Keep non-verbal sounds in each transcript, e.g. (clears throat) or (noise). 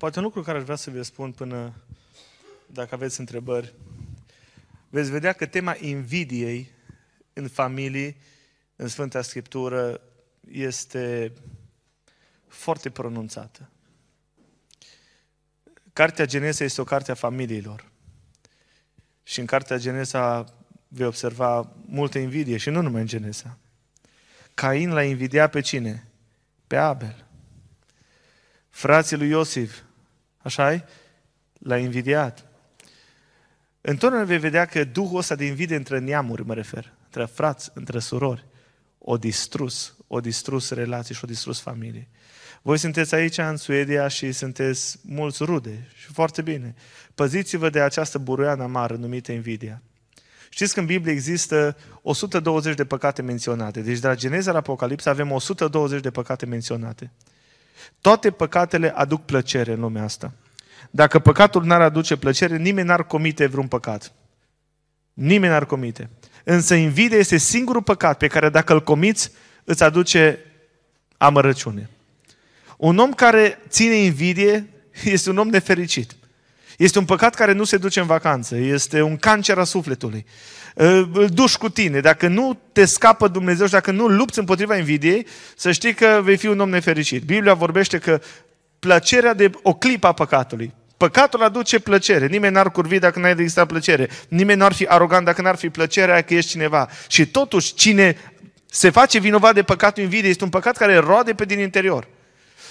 Poate un lucru care aș vrea să vi spun până dacă aveți întrebări. Veți vedea că tema invidiei în familie, în Sfânta Scriptură, este foarte pronunțată. Cartea Genesa este o carte a familiilor. Și în Cartea Genesa vei observa multă invidie și nu numai în Genesa. Cain l-a invidia pe cine? Pe Abel. Frații lui Iosif așa -i? L-a invidiat. Întotdeauna vei vedea că duhul ăsta de invidie între neamuri, mă refer, între frați, între surori, o distrus, o distrus relații și o distrus familie. Voi sunteți aici în Suedia și sunteți mulți rude și foarte bine. Păziți-vă de această buruiană mare numită invidia. Știți că în Biblie există 120 de păcate menționate. Deci de la Geneza la Apocalipsă avem 120 de păcate menționate. Toate păcatele aduc plăcere în lumea asta. Dacă păcatul n-ar aduce plăcere, nimeni n-ar comite vreun păcat. Nimeni n-ar comite. Însă invidia este singurul păcat pe care dacă îl comiți, îți aduce amărăciune. Un om care ține invidie (laughs) este un om nefericit. Este un păcat care nu se duce în vacanță, este un cancer a sufletului îl duci cu tine. Dacă nu te scapă Dumnezeu și dacă nu lupți împotriva invidiei, să știi că vei fi un om nefericit. Biblia vorbește că plăcerea de o clipă a păcatului, Păcatul aduce plăcere. Nimeni n-ar curvi dacă n-ar exista plăcere. Nimeni n-ar fi arogant dacă n-ar fi plăcerea că ești cineva. Și totuși, cine se face vinovat de păcatul invidiei, este un păcat care roade pe din interior.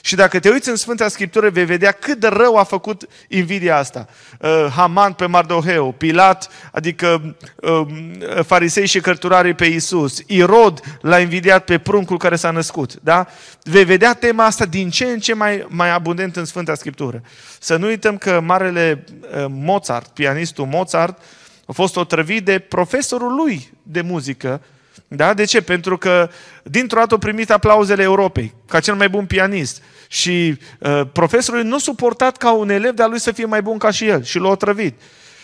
Și dacă te uiți în Sfânta Scriptură, vei vedea cât de rău a făcut invidia asta. Uh, Haman pe Mardoheu, Pilat, adică uh, farisei și cărturarii pe Isus, Irod l-a invidiat pe pruncul care s-a născut. Da? Vei vedea tema asta din ce în ce mai, mai abundent în Sfânta Scriptură. Să nu uităm că marele uh, Mozart, pianistul Mozart, a fost otrăvit de profesorul lui de muzică, da? De ce? Pentru că dintr-o dată a primit aplauzele Europei, ca cel mai bun pianist. Și uh, profesorul nu suportat ca un elev de-a lui să fie mai bun ca și el. Și l-a otrăvit.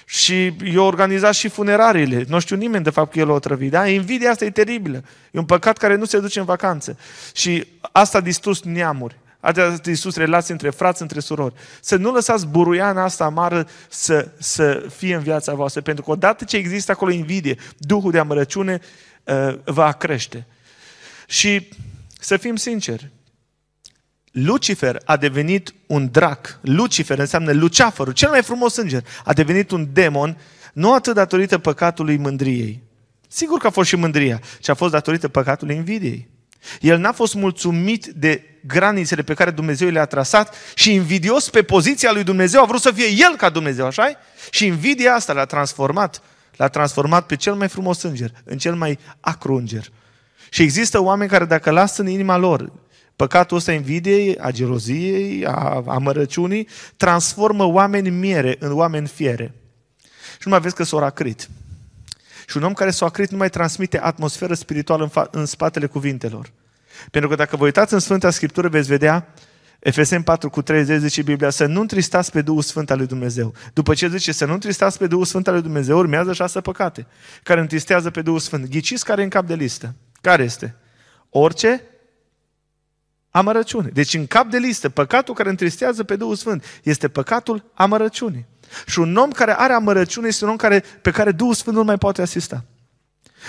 Și i-a organizat și funerariile. Nu știu nimeni de fapt că el a otrăvit. Da? Invidia asta e teribilă. E un păcat care nu se duce în vacanță. Și asta a distrus neamuri. Asta distrus relații între frați, între surori. Să nu lăsați buruiana asta amară să, să fie în viața voastră, pentru că odată ce există acolo invidie, duhul de amărăciune, Uh, va crește. Și să fim sinceri, Lucifer a devenit un drac. Lucifer înseamnă luceafărul, cel mai frumos înger. A devenit un demon, nu atât datorită păcatului mândriei. Sigur că a fost și mândria, ci a fost datorită păcatului invidiei. El n-a fost mulțumit de granițele pe care Dumnezeu le-a trasat și invidios pe poziția lui Dumnezeu a vrut să fie el ca Dumnezeu, așa -i? Și invidia asta l-a transformat L-a transformat pe cel mai frumos înger, în cel mai acru înger. Și există oameni care dacă lasă în inima lor păcatul ăsta invidiei, a geloziei, a amărăciunii, transformă oameni miere în oameni fiere. Și nu mai vezi că s-au acrit. Și un om care s-a acrit nu mai transmite atmosferă spirituală în, fa- în spatele cuvintelor. Pentru că dacă vă uitați în Sfânta Scriptură, veți vedea Efesem 4 cu 30 zice Biblia, să nu tristați pe Duhul Sfânt al lui Dumnezeu. După ce zice să nu tristați pe Duhul Sfânt al lui Dumnezeu, urmează șase păcate care întristează pe Duhul Sfânt. Ghiciți care e în cap de listă. Care este? Orice amărăciune. Deci în cap de listă, păcatul care întristează pe Duhul Sfânt este păcatul amărăciunii. Și un om care are amărăciune este un om care, pe care Duhul Sfânt nu mai poate asista.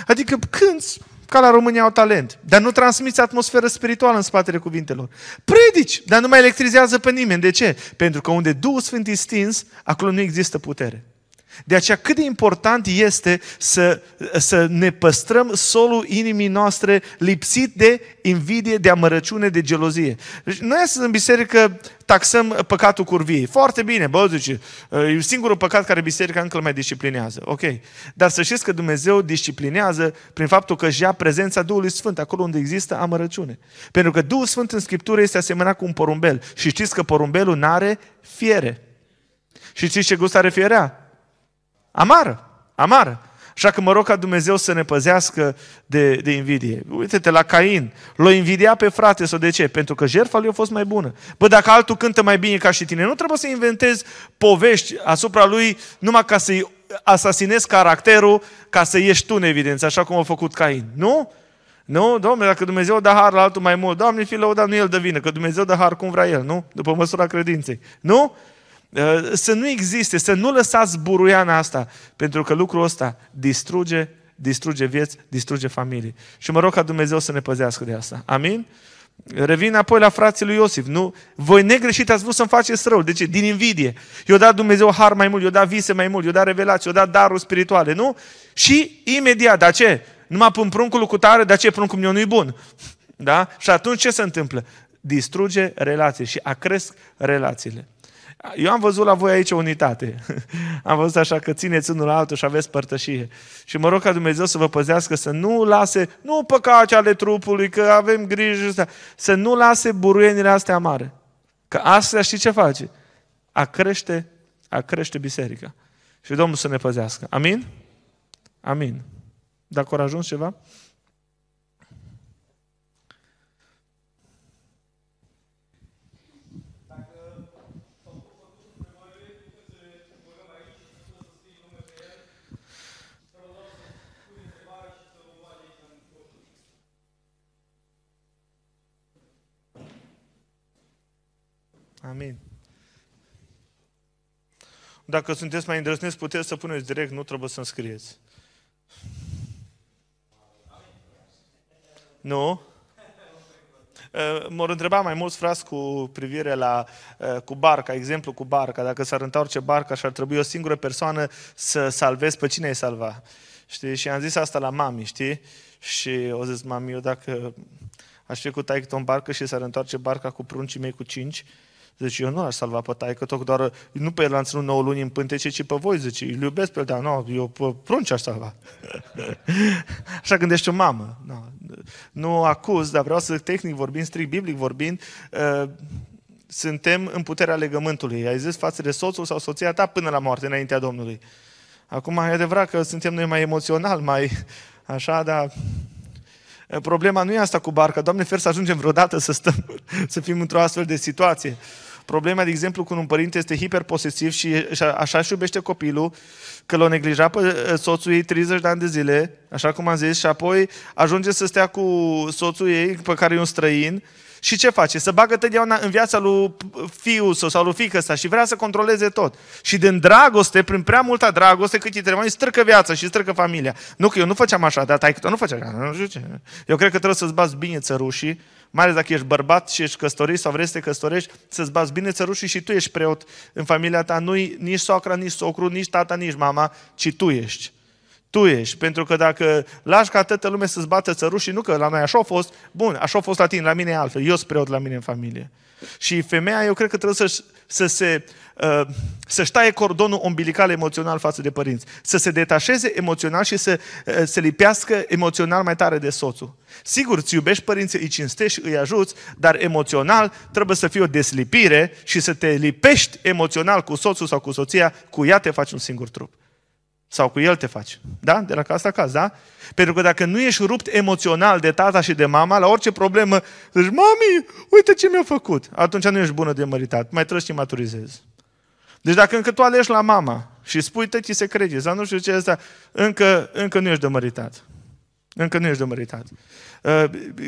Adică când ca la România au talent, dar nu transmiți atmosferă spirituală în spatele cuvintelor. Predici, dar nu mai electrizează pe nimeni. De ce? Pentru că unde Duhul Sfânt e stins, acolo nu există putere. De aceea cât de important este să, să ne păstrăm solul inimii noastre lipsit de invidie, de amărăciune, de gelozie. Deci noi astăzi în biserică taxăm păcatul curviei. Foarte bine, bă, zice, e singurul păcat care biserica încă mai disciplinează. Ok. Dar să știți că Dumnezeu disciplinează prin faptul că își ia prezența Duhului Sfânt acolo unde există amărăciune. Pentru că Duhul Sfânt în Scriptură este asemănat cu un porumbel. Și știți că porumbelul nu are fiere. Și știți ce gust are fierea? Amară, amară. Așa că mă rog ca Dumnezeu să ne păzească de, de invidie. Uite-te la Cain. L-o invidia pe frate sau de ce? Pentru că jertfa lui a fost mai bună. Bă, dacă altul cântă mai bine ca și tine, nu trebuie să inventezi povești asupra lui numai ca să-i asasinezi caracterul ca să ieși tu în evidență, așa cum a făcut Cain. Nu? Nu? Domnule, dacă Dumnezeu dă har la altul mai mult, Doamne, fi lăudat, nu el dă vină, că Dumnezeu dă har cum vrea el, nu? După măsura credinței. Nu? Eh, să nu existe, să nu lăsați buruiana asta, pentru că lucrul ăsta distruge, distruge vieți, distruge familii. Și mă rog ca Dumnezeu să ne păzească de asta. Amin? Revin apoi la frații lui Iosif. Nu? Voi negreșit ați vrut să-mi faceți rău. De deci ce? Din invidie. I-a dat Dumnezeu har mai mult, i-a dat vise mai mult, i-a dat revelații, i-a dat daruri spirituale, nu? Și imediat, dar ce? mă pun pruncul cu tare, dar ce? Pruncul meu nu-i bun. Da? Și atunci ce se întâmplă? Distruge relații și acresc relațiile. Eu am văzut la voi aici unitate. (laughs) Am văzut așa că țineți unul la altul și aveți părtășie. Și mă rog ca Dumnezeu să vă păzească să nu lase, nu păcate ale trupului, că avem grijă, să nu lase buruienile astea amare. Că astea știi ce face? A crește, a crește biserica. Și Domnul să ne păzească. Amin? Amin. Dacă ori ajuns ceva? Amin. Dacă sunteți mai îndrăzneți, puteți să puneți direct, nu trebuie să scrieți. Nu? Eh, m-or întreba mai mulți frați cu privire la eh, cu barca, exemplu cu barca, dacă s-ar orice barca și ar trebui o singură persoană să salvezi, pe cine ai salva? Știi? Și am zis asta la mami, știi? Și o zis, mami, eu dacă aș fi cu taică în barcă și s-ar întoarce barca cu pruncii mei cu cinci, Zice, eu nu l-aș salva pe taică, tot doar nu pe el l-am ținut 9 luni în pântece, ci pe voi, zice, îl iubesc pe el, dar nu, eu pe prunci aș salva. (laughs) Așa gândește o mamă. nu Nu acuz, dar vreau să tehnic vorbind, strict biblic vorbind, uh, suntem în puterea legământului. Ai zis față de soțul sau soția ta până la moarte, înaintea Domnului. Acum, e adevărat că suntem noi mai emoțional, mai așa, dar problema nu e asta cu barca. Doamne, fer să ajungem vreodată să stăm, (laughs) să fim într-o astfel de situație. Problema, de exemplu, când un părinte este hiperposesiv și așa și iubește copilul, că l-a neglijat pe ă, soțul ei 30 de ani de zile, așa cum am zis, și apoi ajunge să stea cu soțul ei, pe care e un străin, și ce face? Să bagă tădeauna în viața lui fiul sau, sau lui fiică sa și vrea să controleze tot. Și din dragoste, prin prea multă dragoste, cât îi trebuie, strică străcă viața și străcă familia. Nu că eu nu făceam așa, dar tai că nu făcea. așa, Eu cred că trebuie să-ți bați bine țărușii mai ales dacă ești bărbat și ești căsătorit sau vrei să te căsătorești, să-ți bați bine țărușii și tu ești preot în familia ta, nu nici socra, nici socru, nici tata, nici mama, ci tu ești tu ești. Pentru că dacă lași ca toată lume să-ți bată țărușii, nu că la noi așa a fost, bun, așa a fost la tine, la mine e altfel, eu sunt preot la mine în familie. Și femeia, eu cred că trebuie să, să se, uh, să-și taie cordonul umbilical emoțional față de părinți. Să se detașeze emoțional și să uh, se lipească emoțional mai tare de soțul. Sigur, îți iubești părinții, îi cinstești, îi ajuți, dar emoțional trebuie să fie o deslipire și să te lipești emoțional cu soțul sau cu soția, cu ea te faci un singur trup. Sau cu el te faci. Da? De la casa la casa, da? Pentru că dacă nu ești rupt emoțional de tata și de mama, la orice problemă, zici, mami, uite ce mi-a făcut. Atunci nu ești bună de măritat. Mai trebuie să te maturizezi. Deci dacă încă tu alegi la mama și spui tăchi se crede, sau nu știu ce asta, încă, încă nu ești de măritat. Încă nu ești de măritat. Uh,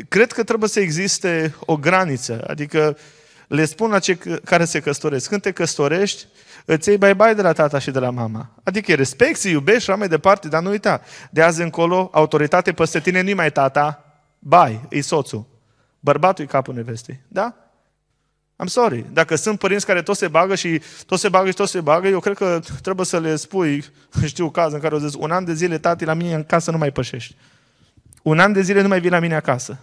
cred că trebuie să existe o graniță. Adică le spun la cei care se căsătoresc. Când te căsătorești, îți iei bye-bye de la tata și de la mama. Adică respect respecti, îi iubești și mai departe, dar nu uita. De azi încolo, autoritate peste tine nu mai tata, bai, e soțul. Bărbatul e capul nevestei. Da? I'm sorry. Dacă sunt părinți care tot se bagă și tot se bagă și tot se bagă, eu cred că trebuie să le spui, știu caz în care o zis, un an de zile, tati, la mine în casă nu mai pășești. Un an de zile nu mai vii la mine acasă.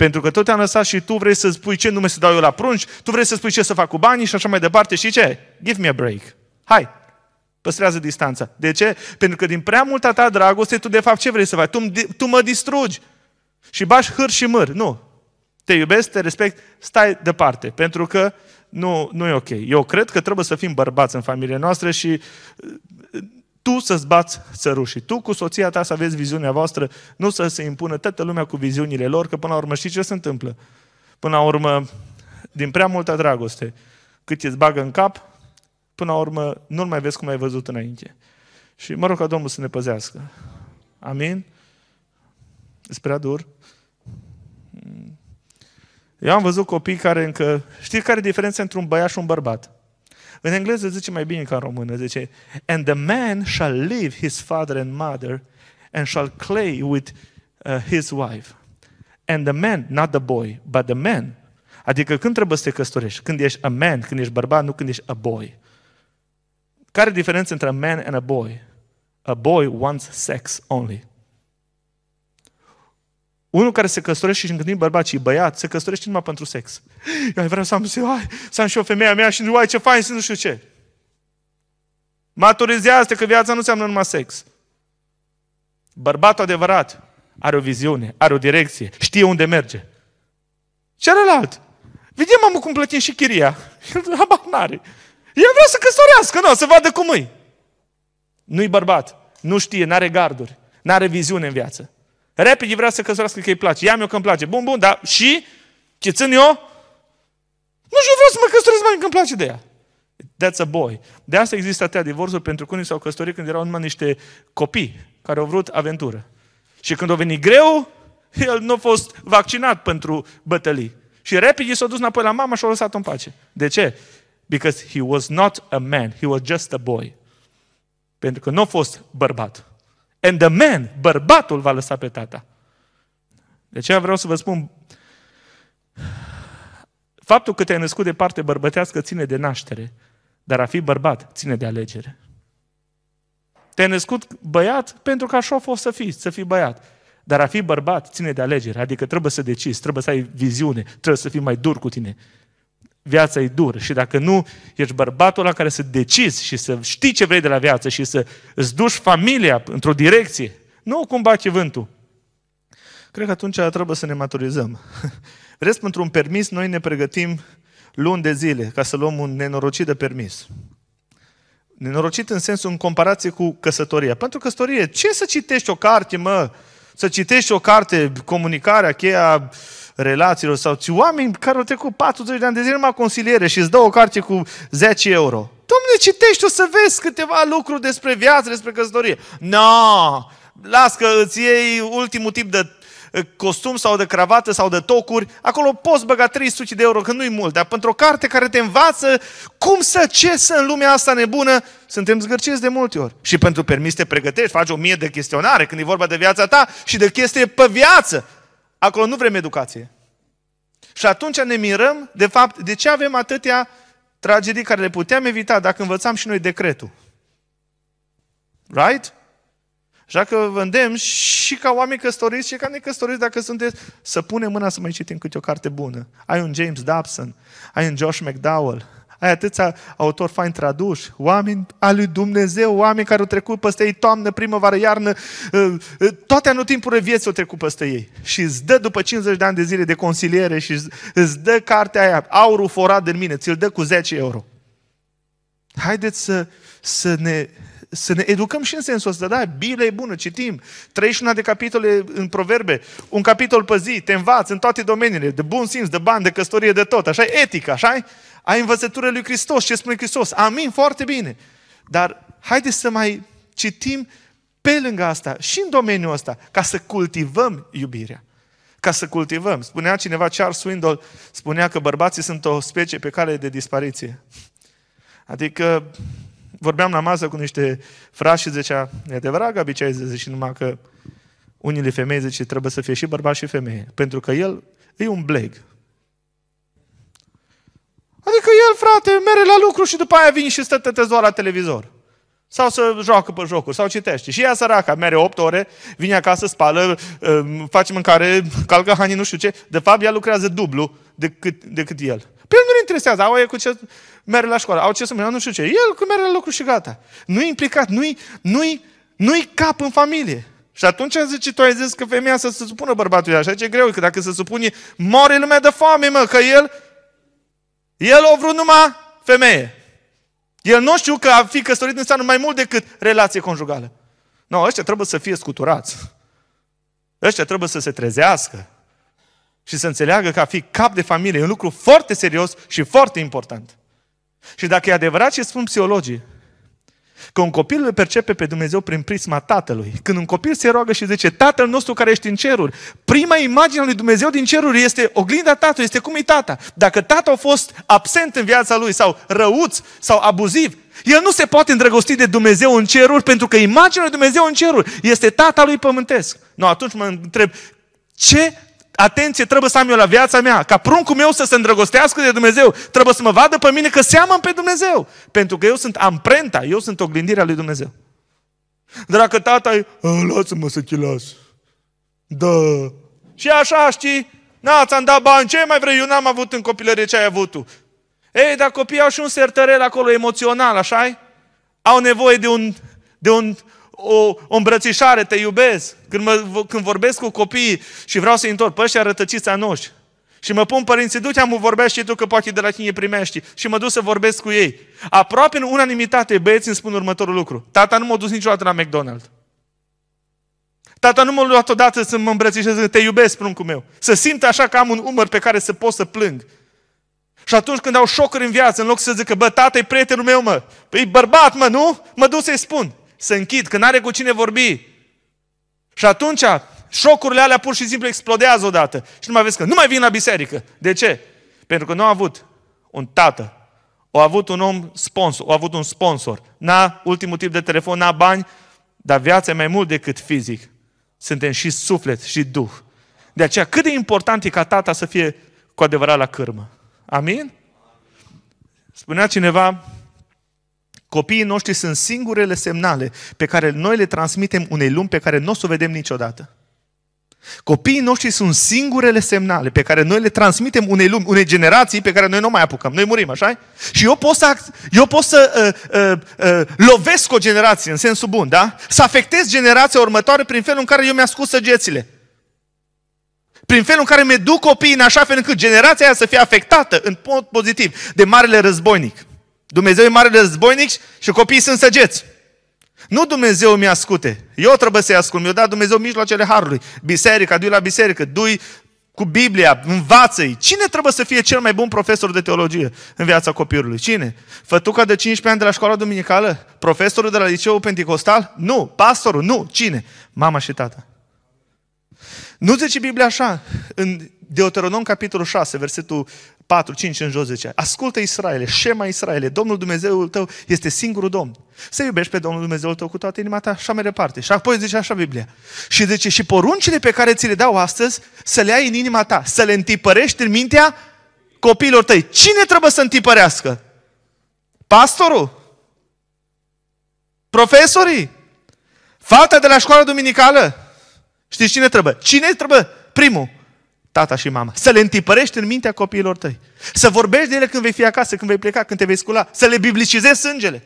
Pentru că tot te-am lăsat și tu vrei să spui ce nume să dau eu la prunci, tu vrei să spui ce să fac cu banii și așa mai departe. Și ce? Give me a break. Hai, Păstrează distanța. De ce? Pentru că din prea multa ta dragoste, tu de fapt ce vrei să faci? Tu, tu mă distrugi. Și bași hâr și măr. Nu. Te iubesc, te respect, stai departe. Pentru că nu, nu e ok. Eu cred că trebuie să fim bărbați în familie noastră și tu să-ți bați sărușii, tu cu soția ta să aveți viziunea voastră, nu să se impună toată lumea cu viziunile lor, că până la urmă știi ce se întâmplă? Până la urmă, din prea multă dragoste, cât îți bagă în cap, până la urmă nu-l mai vezi cum ai văzut înainte. Și mă rog ca Domnul să ne păzească. Amin? Îți prea dur? Mm. Eu am văzut copii care încă... Știi care e diferența între un băiat și un bărbat? În engleză zice mai bine ca în română, zice And the man shall leave his father and mother and shall clay with uh, his wife. And the man, not the boy, but the man. Adică când trebuie să te căsătorești? Când ești a man, când ești bărbat, nu când ești a boy. Care e diferența între a man and a boy? A boy wants sex only. Unul care se căsătorește și gândim bărbat și băiat, se căsătorește numai pentru sex. Eu vreau să am, să am și o femeia mea și nu ai ce fain și nu știu ce. Maturizează-te că viața nu înseamnă numai sex. Bărbatul adevărat are o viziune, are o direcție, știe unde merge. Celălalt, vedem mamă cum plătim și chiria. El habar El vrea să căsătorească, nu, să vadă cum e. Nu-i bărbat, nu știe, n-are garduri, n-are viziune în viață. Repede vrea să căsătorească că îi place. Ia-mi eu că îmi place. Bun, bun, dar și? Ce țin eu? Nu știu, vreau să mă căsătoresc mai că îmi place de ea. That's a boy. De asta există atâtea divorțuri pentru că unii s-au căsătorit când erau numai niște copii care au vrut aventură. Și când a venit greu, el nu a fost vaccinat pentru bătălii. Și repede s-a dus înapoi la mama și a lăsat-o în pace. De ce? Because he was not a man, he was just a boy. Pentru că nu a fost bărbat. And the man, bărbatul, va lăsa pe tata. De aceea vreau să vă spun, faptul că te-ai născut de parte bărbătească ține de naștere, dar a fi bărbat ține de alegere. Te-ai născut băiat pentru că așa a fost să fii, să fii băiat. Dar a fi bărbat ține de alegere, adică trebuie să decizi, trebuie să ai viziune, trebuie să fii mai dur cu tine, viața e dur. Și dacă nu, ești bărbatul la care să decizi și să știi ce vrei de la viață și să îți duci familia într-o direcție. Nu cum baci vântul. Cred că atunci trebuie să ne maturizăm. Vreți, (laughs) pentru un permis, noi ne pregătim luni de zile ca să luăm un nenorocit de permis. Nenorocit în sensul în comparație cu căsătoria. Pentru căsătorie, ce să citești o carte, mă? Să citești o carte, comunicarea, cheia, relațiilor sau ți oameni care au trecut 40 de ani de zile numai consiliere și îți dă o carte cu 10 euro. Domne, citești, o să vezi câteva lucruri despre viață, despre căsătorie. No! Las că îți iei ultimul tip de eh, costum sau de cravată sau de tocuri, acolo poți băga 300 de euro, că nu-i mult, dar pentru o carte care te învață cum să ce să în lumea asta nebună, suntem zgârciți de multe ori. Și pentru permis te pregătești, faci o mie de chestionare când e vorba de viața ta și de chestie pe viață. Acolo nu vrem educație. Și atunci ne mirăm, de fapt, de ce avem atâtea tragedii care le puteam evita dacă învățam și noi decretul. Right? Așa că vândem și ca oameni căsătoriți și ca necăsătoriți dacă sunteți, să punem mâna să mai citim câte o carte bună. Ai un James Dobson, ai un Josh McDowell, ai atâția autori fain traduși, oameni al lui Dumnezeu, oameni care au trecut peste ei toamnă, primăvară, iarnă, ă, ă, toate anotimpurile vieții au trecut peste ei. Și îți dă după 50 de ani de zile de consiliere și îți dă cartea aia, aurul forat din mine, ți-l dă cu 10 euro. Haideți să, să ne să ne educăm și în sensul ăsta. Da, Biblia e bună, citim. una de capitole în proverbe, un capitol pe zi, te învați în toate domeniile, de bun simț, de bani, de căsătorie, de tot. așa e etică, așa e? ai învățătura lui Hristos, ce spune Hristos. Amin, foarte bine. Dar haideți să mai citim pe lângă asta și în domeniul ăsta, ca să cultivăm iubirea. Ca să cultivăm. Spunea cineva, Charles Swindoll, spunea că bărbații sunt o specie pe cale de dispariție. Adică vorbeam la masă cu niște frași și zicea, e adevărat că obicei zice și numai că unele femei zice, trebuie să fie și bărbați și femeie, pentru că el e un bleg. Adică el, frate, merge la lucru și după aia vine și stă doar la televizor. Sau să joacă pe jocuri, sau citește. Și ea săraca, mere 8 ore, vine acasă, spală, um, face mâncare, calcă hanii, nu știu ce. De fapt, ea lucrează dublu decât, decât el. Pe el nu-l interesează, au cu ce merge la școală, au ce să merg, nu știu ce. El cu merge la lucru și gata. Nu-i implicat, nu-i, nu-i, nu-i cap în familie. Și atunci zice, tu ai zis că femeia să se supună bărbatului așa, ce greu, că dacă se supune, moare lumea de foame, mă, că el el a vrut numai femeie. El nu știu că a fi căsătorit înseamnă mai mult decât relație conjugală. Nu, no, ăștia trebuie să fie scuturați. Ăștia trebuie să se trezească și să înțeleagă că a fi cap de familie e un lucru foarte serios și foarte important. Și dacă e adevărat ce spun psihologii, Că un copil îl percepe pe Dumnezeu prin prisma Tatălui. Când un copil se roagă și zice, Tatăl nostru care ești în ceruri, prima imagine a lui Dumnezeu din ceruri este oglinda Tatălui, este cum e Tata. Dacă tatăl a fost absent în viața lui sau răuț sau abuziv, el nu se poate îndrăgosti de Dumnezeu în ceruri pentru că imaginea lui Dumnezeu în ceruri este Tata lui pământesc. Nu, no, atunci mă întreb, ce atenție trebuie să am eu la viața mea, ca pruncul meu să se îndrăgostească de Dumnezeu, trebuie să mă vadă pe mine că seamăn pe Dumnezeu. Pentru că eu sunt amprenta, eu sunt oglindirea lui Dumnezeu. Dacă tata e, lasă-mă să las. Da. Și așa, știi, na, ți-am dat bani, ce mai vrei, eu n-am avut în copilărie ce ai avut tu. Ei, dar copiii au și un sertărel acolo emoțional, așa -i? Au nevoie de un, de un o, o îmbrățișare, te iubesc. Când, mă, când vorbesc cu copiii și vreau să-i întorc, păi ăștia rătăciți anoși. Și mă pun părinții, du-te, am vorbești și tu că poate de la tine primești. Și mă duc să vorbesc cu ei. Aproape în unanimitate, băieții îmi spun următorul lucru. Tata nu m-a dus niciodată la McDonald's. Tata nu m-a luat odată să mă îmbrățișez, să te iubesc, pruncul meu. Să simt așa că am un umăr pe care să pot să plâng. Și atunci când au șocuri în viață, în loc să zică, bă, tata e prietenul meu, mă, e păi, bărbat, mă, nu? Mă duc să-i spun se închid, că n-are cu cine vorbi. Și atunci șocurile alea pur și simplu explodează odată. Și nu mai vezi că nu mai vin la biserică. De ce? Pentru că nu a avut un tată, a avut un om sponsor, a avut un sponsor. N-a ultimul tip de telefon, n-a bani, dar viața e mai mult decât fizic. Suntem și suflet și duh. De aceea, cât de important e ca tata să fie cu adevărat la cârmă. Amin? Spunea cineva, Copiii noștri sunt singurele semnale pe care noi le transmitem unei lumi pe care nu o să o vedem niciodată. Copiii noștri sunt singurele semnale pe care noi le transmitem unei lumi, unei generații pe care noi nu mai apucăm. Noi murim, așa Și eu pot să, eu pot să uh, uh, uh, lovesc o generație, în sensul bun, da? Să afectez generația următoare prin felul în care eu mi-am săgețile. Prin felul în care mi duc copiii în așa fel încât generația aia să fie afectată în mod pozitiv de marele războinic. Dumnezeu e mare războinic și copiii sunt săgeți. Nu Dumnezeu mi ascute. Eu trebuie să-i ascult. Mi-a dat Dumnezeu mijloacele harului. Biserica, du la biserică, du cu Biblia, învață-i. Cine trebuie să fie cel mai bun profesor de teologie în viața copilului? Cine? Fătuca de 15 ani de la școala duminicală? Profesorul de la liceul pentecostal? Nu. Pastorul? Nu. Cine? Mama și tata. Nu zice Biblia așa. În Deuteronom, capitolul 6, versetul 4, 5 în jos zicea, ascultă Israele, șema Israele, Domnul Dumnezeul tău este singurul Domn. Să iubești pe Domnul Dumnezeul tău cu toată inima ta, așa mai departe. Și apoi zice așa Biblia. Și zice, și poruncile pe care ți le dau astăzi, să le ai în inima ta, să le întipărești în mintea copiilor tăi. Cine trebuie să întipărească? Pastorul? Profesorii? Fata de la școala duminicală? Știți cine trebuie? Cine trebuie? Primul tata și mama. Să le întipărești în mintea copiilor tăi. Să vorbești de ele când vei fi acasă, când vei pleca, când te vei scula. Să le biblicizezi sângele.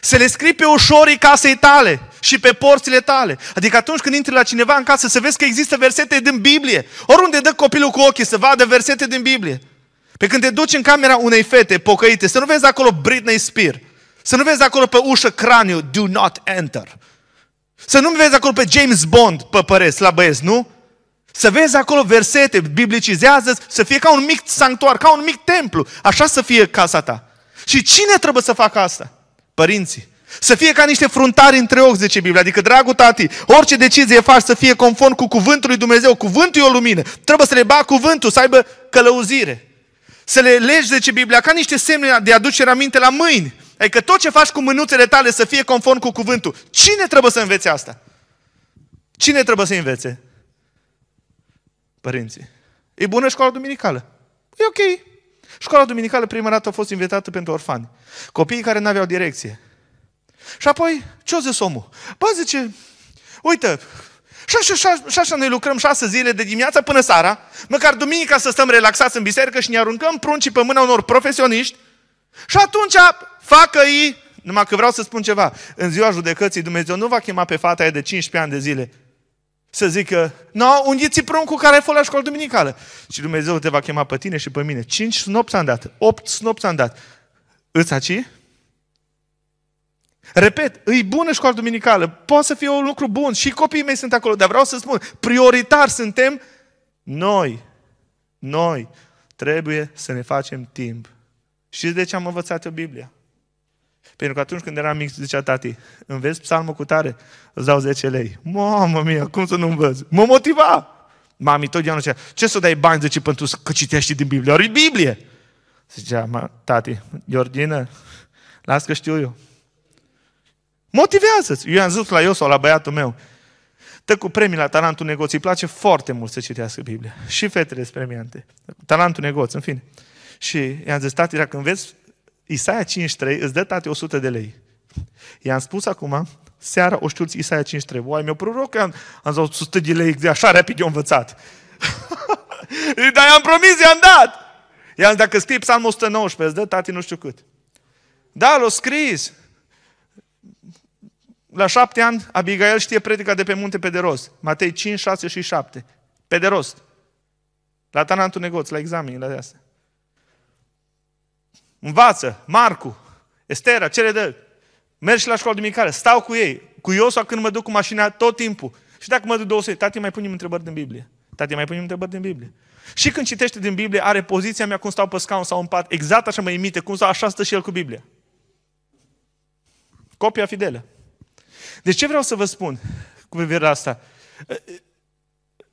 Să le scrii pe ușorii casei tale și pe porțile tale. Adică atunci când intri la cineva în casă să vezi că există versete din Biblie. Oriunde dă copilul cu ochii să vadă versete din Biblie. Pe când te duci în camera unei fete pocăite, să nu vezi acolo Britney Spears. Să nu vezi acolo pe ușă craniu, do not enter. Să nu vezi acolo pe James Bond pe păreți la băieți, nu? Să vezi acolo versete, biblicizează să fie ca un mic sanctuar, ca un mic templu. Așa să fie casa ta. Și cine trebuie să facă asta? Părinții. Să fie ca niște fruntari între ochi, zice Biblia. Adică, dragul tati, orice decizie faci să fie conform cu cuvântul lui Dumnezeu. Cuvântul e o lumină. Trebuie să le ba cuvântul, să aibă călăuzire. Să le legi, zice Biblia, ca niște semne de aducere aminte la mâini. Adică tot ce faci cu mânuțele tale să fie conform cu cuvântul. Cine trebuie să învețe asta? Cine trebuie să învețe? părinții. E bună școala duminicală. E ok. Școala duminicală prima dată a fost invitată pentru orfani. Copiii care nu aveau direcție. Și apoi, ce-o zis omul? Bă, zice, uite, și așa, și, așa, și așa noi lucrăm șase zile de dimineața până seara, măcar duminica să stăm relaxați în biserică și ne aruncăm pruncii pe mâna unor profesioniști și atunci facă-i, numai că vreau să spun ceva, în ziua judecății Dumnezeu nu va chema pe fata aia de 15 ani de zile să zică, nu, undiți pruncul care ai fost la școală duminicală. Și Dumnezeu te va chema pe tine și pe mine. Cinci snopți am dat, opt snopți am dat. Îți aci? Repet, e bună școală duminicală, poate să fie un lucru bun și copiii mei sunt acolo, dar vreau să spun, prioritar suntem noi. Noi trebuie să ne facem timp. Și de ce am învățat eu Biblia? Pentru că atunci când eram mic, zicea tati, înveți psalmul cu tare, îți dau 10 lei. Mamă mia, cum să nu învăț? Mă motiva! Mami tot zicea, ce să dai bani, zice, pentru că citești din Biblie? Ori Biblie! Zicea, mă, tati, Iordină, las că știu eu. Motivează-ți! Eu i-am zis la eu sau la băiatul meu, Tă cu premii la talentul negoț, îi place foarte mult să citească Biblia. Și fetele sunt premiante. Talentul negoț, în fine. Și i-am zis, tati, dacă înveți Isaia 53 îți dă tate 100 de lei. I-am spus acum, seara o știuți Isaia 53. Oai, mi o proroc, că am, am zis 100 de lei, de așa rapid eu învățat. (laughs) Dar i-am promis, i-am dat. I-am zis, dacă scrii psalmul 119, îți dă tate nu știu cât. Da, l o scris. La șapte ani, Abigail știe predica de pe munte pe de rost. Matei 5, 6 și 7. Pe de rost. La Tanantul Negoț, la examen, la de astea învață, Marcu, Estera, cele de mergi la școală duminicală, stau cu ei, cu Iosua când mă duc cu mașina tot timpul. Și dacă mă duc două săi, tati, mai punem întrebări din Biblie. Tati, mai punem întrebări din Biblie. Și când citește din Biblie, are poziția mea cum stau pe scaun sau în pat, exact așa mă imite, cum stau, așa stă și el cu Biblia. Copia fidelă. Deci ce vreau să vă spun cu privire la asta?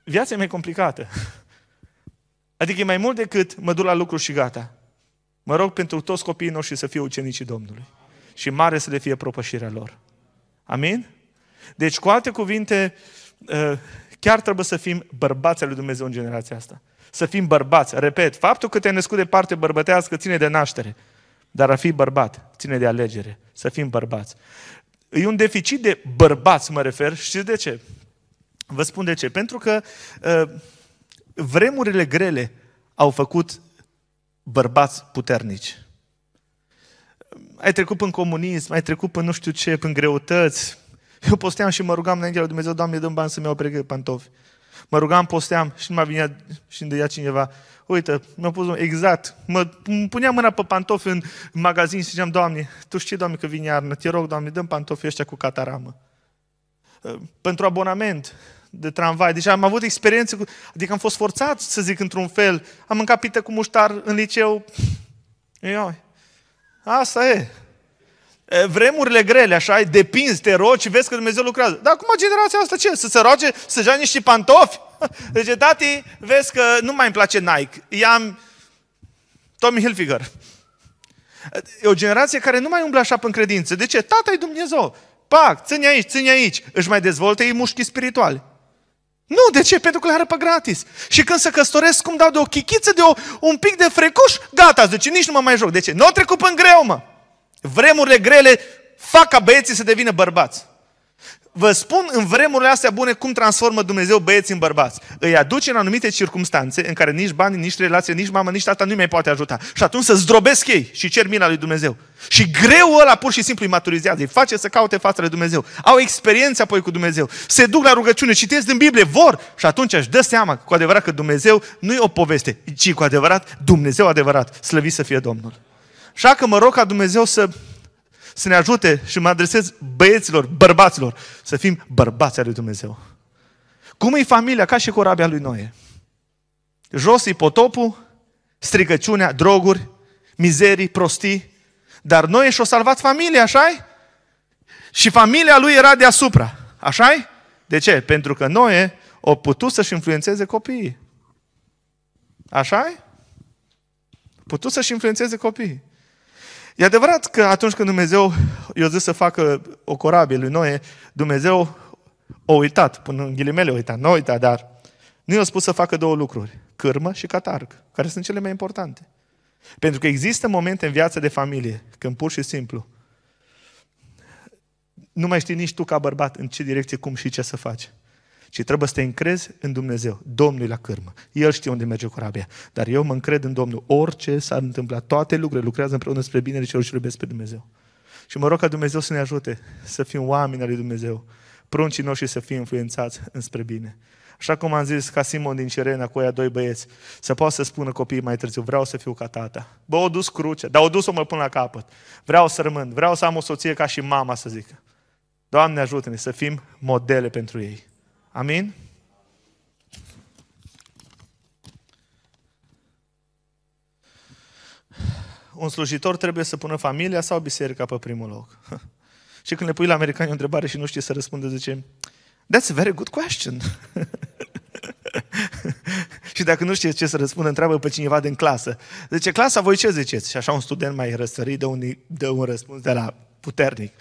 Viața e mai complicată. Adică e mai mult decât mă duc la lucru și gata. Mă rog pentru toți copiii noștri să fie ucenicii Domnului. Și mare să le fie propășirea lor. Amin? Deci, cu alte cuvinte, ă, chiar trebuie să fim bărbați al lui Dumnezeu în generația asta. Să fim bărbați. Repet, faptul că te-ai născut de parte bărbătească ține de naștere. Dar a fi bărbat ține de alegere. Să fim bărbați. E un deficit de bărbați, mă refer. Știți de ce? Vă spun de ce. Pentru că ă, vremurile grele au făcut bărbați puternici. Ai trecut în comunism, ai trecut până nu știu ce, până greutăți. Eu posteam și mă rugam înainte la Dumnezeu, Doamne, mi bani să-mi iau pereche de pantofi. Mă rugam, posteam și nu mai vinea și îmi cineva. Uite, mi-a pus un, exact. Mă puneam mâna pe pantofi în magazin și ziceam, Doamne, Tu știi, Doamne, că vine iarnă. Te rog, Doamne, mi pantofi. ăștia cu cataramă. Pentru abonament, de tramvai. Deci am avut experiențe cu... Adică am fost forțat, să zic, într-un fel. Am mâncat pită cu muștar în liceu. Ioi. Asta e. Vremurile grele, așa, ai depins, te rogi și vezi că Dumnezeu lucrează. Dar acum generația asta ce? Să se roage, să ia niște pantofi? Deci, (laughs) tati, vezi că nu mai îmi place Nike. I-am Tommy Hilfiger. E o generație care nu mai umblă așa în credință. De ce? Tata e Dumnezeu. Pac, ține aici, ține aici. Își mai dezvoltă ei mușchii spirituali. Nu, de ce? Pentru că le arăpă gratis. Și când se căsătoresc, cum dau de o chichiță, de o, un pic de frecuș, gata, zice, nici nu mă mai joc. De ce? Nu au trecut în greu, mă. Vremurile grele fac ca băieții să devină bărbați vă spun în vremurile astea bune cum transformă Dumnezeu băieți în bărbați. Îi aduce în anumite circunstanțe în care nici bani, nici relație, nici mama, nici tata nu mai poate ajuta. Și atunci să zdrobesc ei și cer mila lui Dumnezeu. Și greu ăla pur și simplu îi maturizează, îi face să caute fața lui Dumnezeu. Au experiență apoi cu Dumnezeu. Se duc la rugăciune, citesc din Biblie, vor și atunci își dă seama cu adevărat că Dumnezeu nu e o poveste, ci cu adevărat Dumnezeu adevărat. Slăvit să fie Domnul. Așa că mă rog ca Dumnezeu să să ne ajute și mă adresez băieților, bărbaților, să fim bărbați al lui Dumnezeu. Cum e familia? Ca și corabia lui Noe. Jos e potopul, strigăciunea, droguri, mizerii, prostii, dar Noe și-o salvat familia, așa -i? Și familia lui era deasupra, așa -i? De ce? Pentru că Noe o putut să-și influențeze copiii. așa -i? Putut să-și influențeze copiii. E adevărat că atunci când Dumnezeu i-a zis să facă o corabie lui Noe, Dumnezeu a uitat, până în ghilimele a uitat, nu a uitat, dar nu i-a spus să facă două lucruri, cârmă și catarg, care sunt cele mai importante. Pentru că există momente în viața de familie când pur și simplu nu mai știi nici tu ca bărbat în ce direcție, cum și ce să faci. Și trebuie să te încrezi în Dumnezeu. Domnul la cârmă. El știe unde merge corabia. Dar eu mă încred în Domnul. Orice s-ar întâmpla, toate lucrurile lucrează împreună spre binele celor ce iubesc pe Dumnezeu. Și mă rog ca Dumnezeu să ne ajute să fim oameni al lui Dumnezeu, pruncii noștri să fie influențați înspre bine. Așa cum am zis, ca Simon din Cerena cu aia doi băieți, să poată să spună copiii mai târziu, vreau să fiu ca tata. Bă, o dus cruce, dar o dus-o mă până la capăt. Vreau să rămân, vreau să am o soție ca și mama, să zică. Doamne ajută-ne să fim modele pentru ei. Amin? Un slujitor trebuie să pună familia sau biserica pe primul loc? (laughs) și când le pui la americani o întrebare și nu știi să răspundă, zice, that's a very good question. (laughs) și dacă nu știe ce să răspundă, întreabă pe cineva din clasă. Zice, clasa, voi ce ziceți? Și așa un student mai răsărit de un, de un răspuns de la puternic.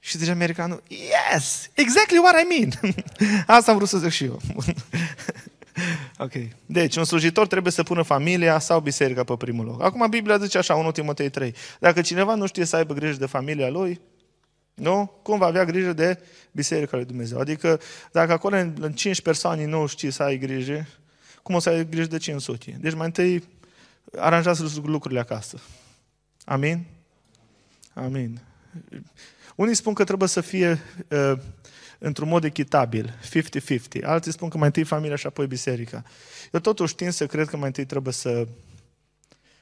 Și zice americanul, yes, exactly what I mean. (laughs) Asta am vrut să zic și eu. (laughs) ok. Deci, un slujitor trebuie să pună familia sau biserica pe primul loc. Acum Biblia zice așa, 1 Timotei 3. Dacă cineva nu știe să aibă grijă de familia lui, nu? Cum va avea grijă de biserica lui Dumnezeu? Adică, dacă acolo în 5 persoane nu știi să ai grijă, cum o să ai grijă de 500? Deci, mai întâi, aranjează lucrurile acasă. Amin? Amin. Unii spun că trebuie să fie uh, într-un mod echitabil, 50-50. Alții spun că mai întâi familia și apoi biserica. Eu totuși tind să cred că mai întâi trebuie să,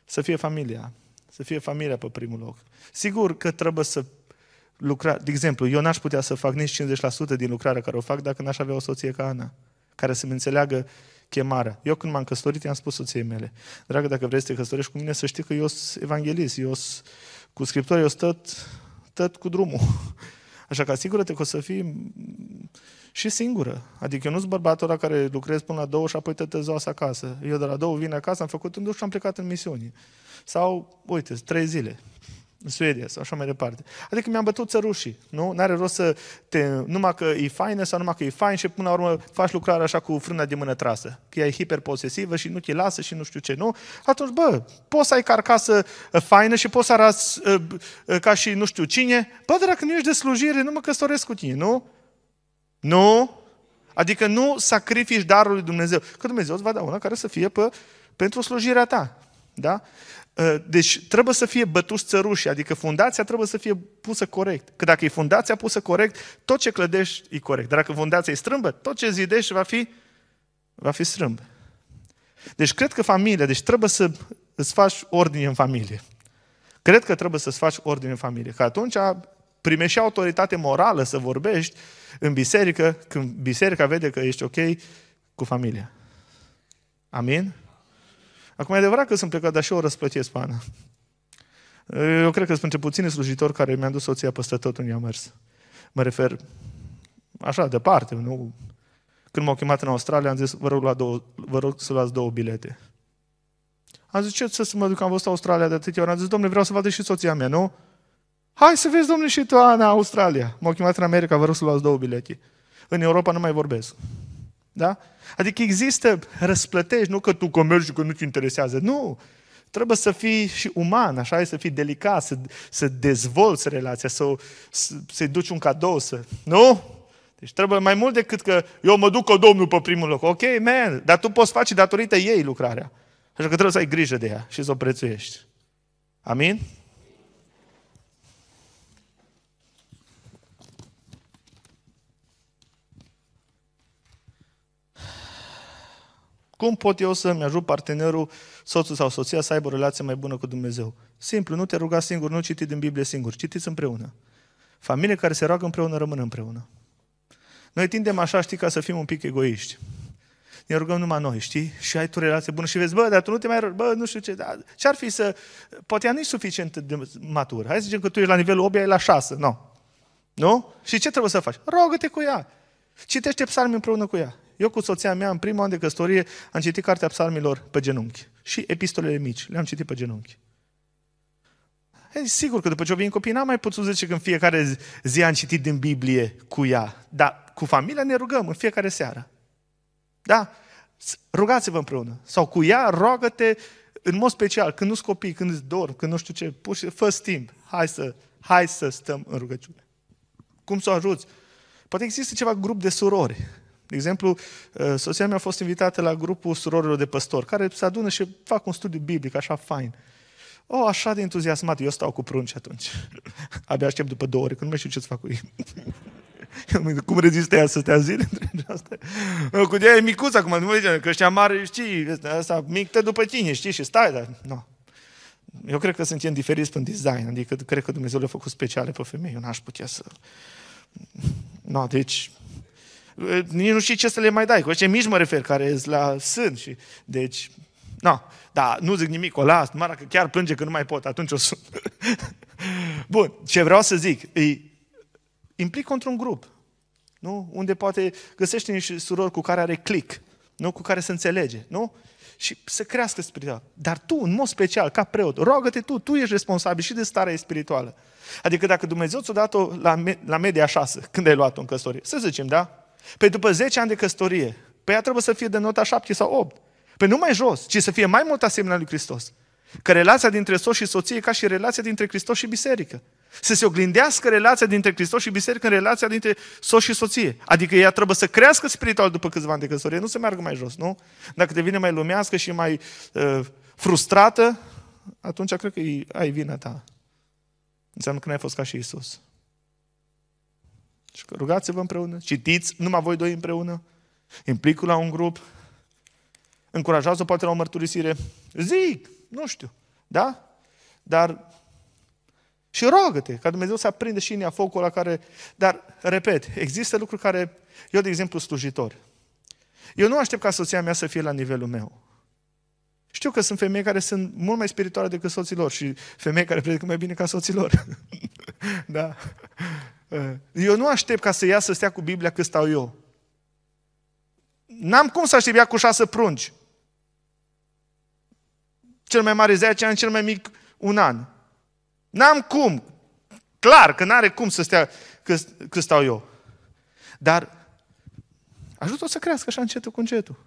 să fie familia. Să fie familia pe primul loc. Sigur că trebuie să lucra... De exemplu, eu n-aș putea să fac nici 50% din lucrarea care o fac dacă n-aș avea o soție ca Ana, care să-mi înțeleagă chemarea. Eu când m-am căsătorit, i-am spus soției mele, dragă, dacă vrei să te căsătorești cu mine, să știi că eu sunt evanghelist, eu sunt cu scriptori, eu sunt tot cu drumul. (laughs) Așa că asigură-te că o să fii și singură. Adică eu nu sunt bărbatul ăla care lucrez până la două și apoi te zoasă acasă. Eu de la două vin acasă, am făcut un duș și am plecat în misiune. Sau, uite, trei zile în Suedia sau așa mai departe. Adică mi-am bătut țărușii, nu? N-are rost să te, numai că e faină sau numai că e fain și până la urmă faci lucrarea așa cu frâna de mână trasă, că ea e hiperposesivă și nu te lasă și nu știu ce, nu? Atunci, bă, poți să ai carcasă uh, faină și poți să arăți uh, uh, ca și nu știu cine, bă, dar dacă nu ești de slujire, nu mă căsătoresc cu tine, nu? Nu? Adică nu sacrifici darul lui Dumnezeu. Că Dumnezeu îți va da una care să fie pe, pentru slujirea ta. Da? Uh, deci trebuie să fie bătuți țărușii, adică fundația trebuie să fie pusă corect. Că dacă e fundația pusă corect, tot ce clădești e corect. Dar dacă fundația e strâmbă, tot ce zidești va fi, va fi strâmb. Deci cred că familia, deci trebuie să îți faci ordine în familie. Cred că trebuie să-ți faci ordine în familie. Că atunci primești și autoritate morală să vorbești în biserică, când biserica vede că ești ok cu familia. Amin? Acum e adevărat că sunt plecat, dar și eu o răsplătesc pe Ana. Eu cred că sunt între puțini slujitori care mi-a dus soția peste tot unde am mers. Mă refer așa, departe, nu? Când m-au chemat în Australia, am zis, vă rog, la două, vă rog să luați două bilete. Am zis, ce să mă duc, am văzut Australia de atâtea ori. Am zis, domnule, vreau să vadă și soția mea, nu? Hai să vezi, domnule, și tu, Ana, Australia. M-au chemat în America, vă rog să luați două bilete. În Europa nu mai vorbesc. Da? Adică există răsplătești, nu că tu comerci și că nu te interesează. Nu! Trebuie să fii și uman, așa e, să fii delicat, să, să dezvolți relația, să, să, să-i duci un cadou, să... Nu? Deci trebuie mai mult decât că eu mă duc cu Domnul pe primul loc. Ok, man, dar tu poți face datorită ei lucrarea. Așa că trebuie să ai grijă de ea și să o prețuiești. Amin? Cum pot eu să-mi ajut partenerul, soțul sau soția să aibă o relație mai bună cu Dumnezeu? Simplu, nu te ruga singur, nu citi din Biblie singur, citiți împreună. Familie care se roagă împreună, rămân împreună. Noi tindem așa, știi, ca să fim un pic egoiști. Ne rugăm numai noi, știi? Și ai tu relație bună și vezi, bă, dar tu nu te mai rogi, bă, nu știu ce, dar ce-ar fi să... Poate ea nu e suficient de matur. Hai să zicem că tu ești la nivelul 8, ai la 6, nu. Nu? Și ce trebuie să faci? Rogă-te cu ea. Citește psalmi împreună cu ea. Eu cu soția mea, în primul an de căsătorie, am citit cartea psalmilor pe genunchi. Și epistolele mici, le-am citit pe genunchi. E, sigur că după ce o vin copii, n-am mai putut zice că în fiecare zi am citit din Biblie cu ea. Dar cu familia ne rugăm în fiecare seară. Da? Rugați-vă împreună. Sau cu ea, roagă-te în mod special, când nu-s copii, când îți dorm, când nu știu ce, pur și fă timp. Hai să, hai să stăm în rugăciune. Cum să o ajuți? Poate există ceva grup de surori de exemplu, uh, soția mea a fost invitată la grupul surorilor de păstori, care se adună și fac un studiu biblic, așa fain. O, oh, așa de entuziasmat, eu stau cu prunci atunci. (laughs) Abia aștept după două ore, că nu mai știu ce să fac cu ei. (laughs) Cum rezistă ea să stea zile Cu ea e micuț acum, nu mai că ăștia mare, știi, asta mic, te după tine, știi, și stai, dar nu. Eu cred că suntem diferiți în design, adică cred că Dumnezeu le-a făcut speciale pe femei, eu n-aș putea să... No, deci, nici nu știi ce să le mai dai. Cu ce mici mă refer, care la sân și... Deci, na, da, nu zic nimic, o las, numai dacă chiar plânge că nu mai pot, atunci o sun. (laughs) Bun, ce vreau să zic, îi implic într-un grup, nu? Unde poate găsești niște surori cu care are click, nu? Cu care se înțelege, nu? și să crească spiritual. Dar tu, în mod special, ca preot, roagă-te tu, tu ești responsabil și de starea spirituală. Adică dacă Dumnezeu ți-a dat-o la, me- la media 6, când ai luat-o în căsătorie, să zicem, da? Păi după 10 ani de căsătorie, pe păi ea trebuie să fie de nota 7 sau 8. Păi nu mai jos, ci să fie mai mult asemenea lui Hristos. Că relația dintre soț și soție e ca și relația dintre Hristos și biserică. Să se oglindească relația dintre Hristos și biserică în relația dintre soț și soție. Adică ea trebuie să crească spiritual după câțiva ani de căsătorie, nu să meargă mai jos, nu? Dacă devine mai lumească și mai uh, frustrată, atunci cred că ai vina ta. Înseamnă că n-ai fost ca și Isus. Și rugați-vă împreună, citiți numai voi doi împreună, implicul la un grup, încurajați-o poate la o mărturisire. Zic, nu știu, da? Dar și rogă-te, ca Dumnezeu să aprinde și în focul la care... Dar, repet, există lucruri care... Eu, de exemplu, slujitor. Eu nu aștept ca soția mea să fie la nivelul meu. Știu că sunt femei care sunt mult mai spirituale decât soților și femei care predică mai bine ca soților. (laughs) da? Eh, eu nu aștept ca să ia să stea cu Biblia cât stau eu. N-am cum să aștept ea cu șase prunci. Cel mai mare 10 ani, cel mai mic un an. N-am cum. Clar că n-are cum să stea cât, cât stau eu. Dar ajută să crească așa încetul cu încetul.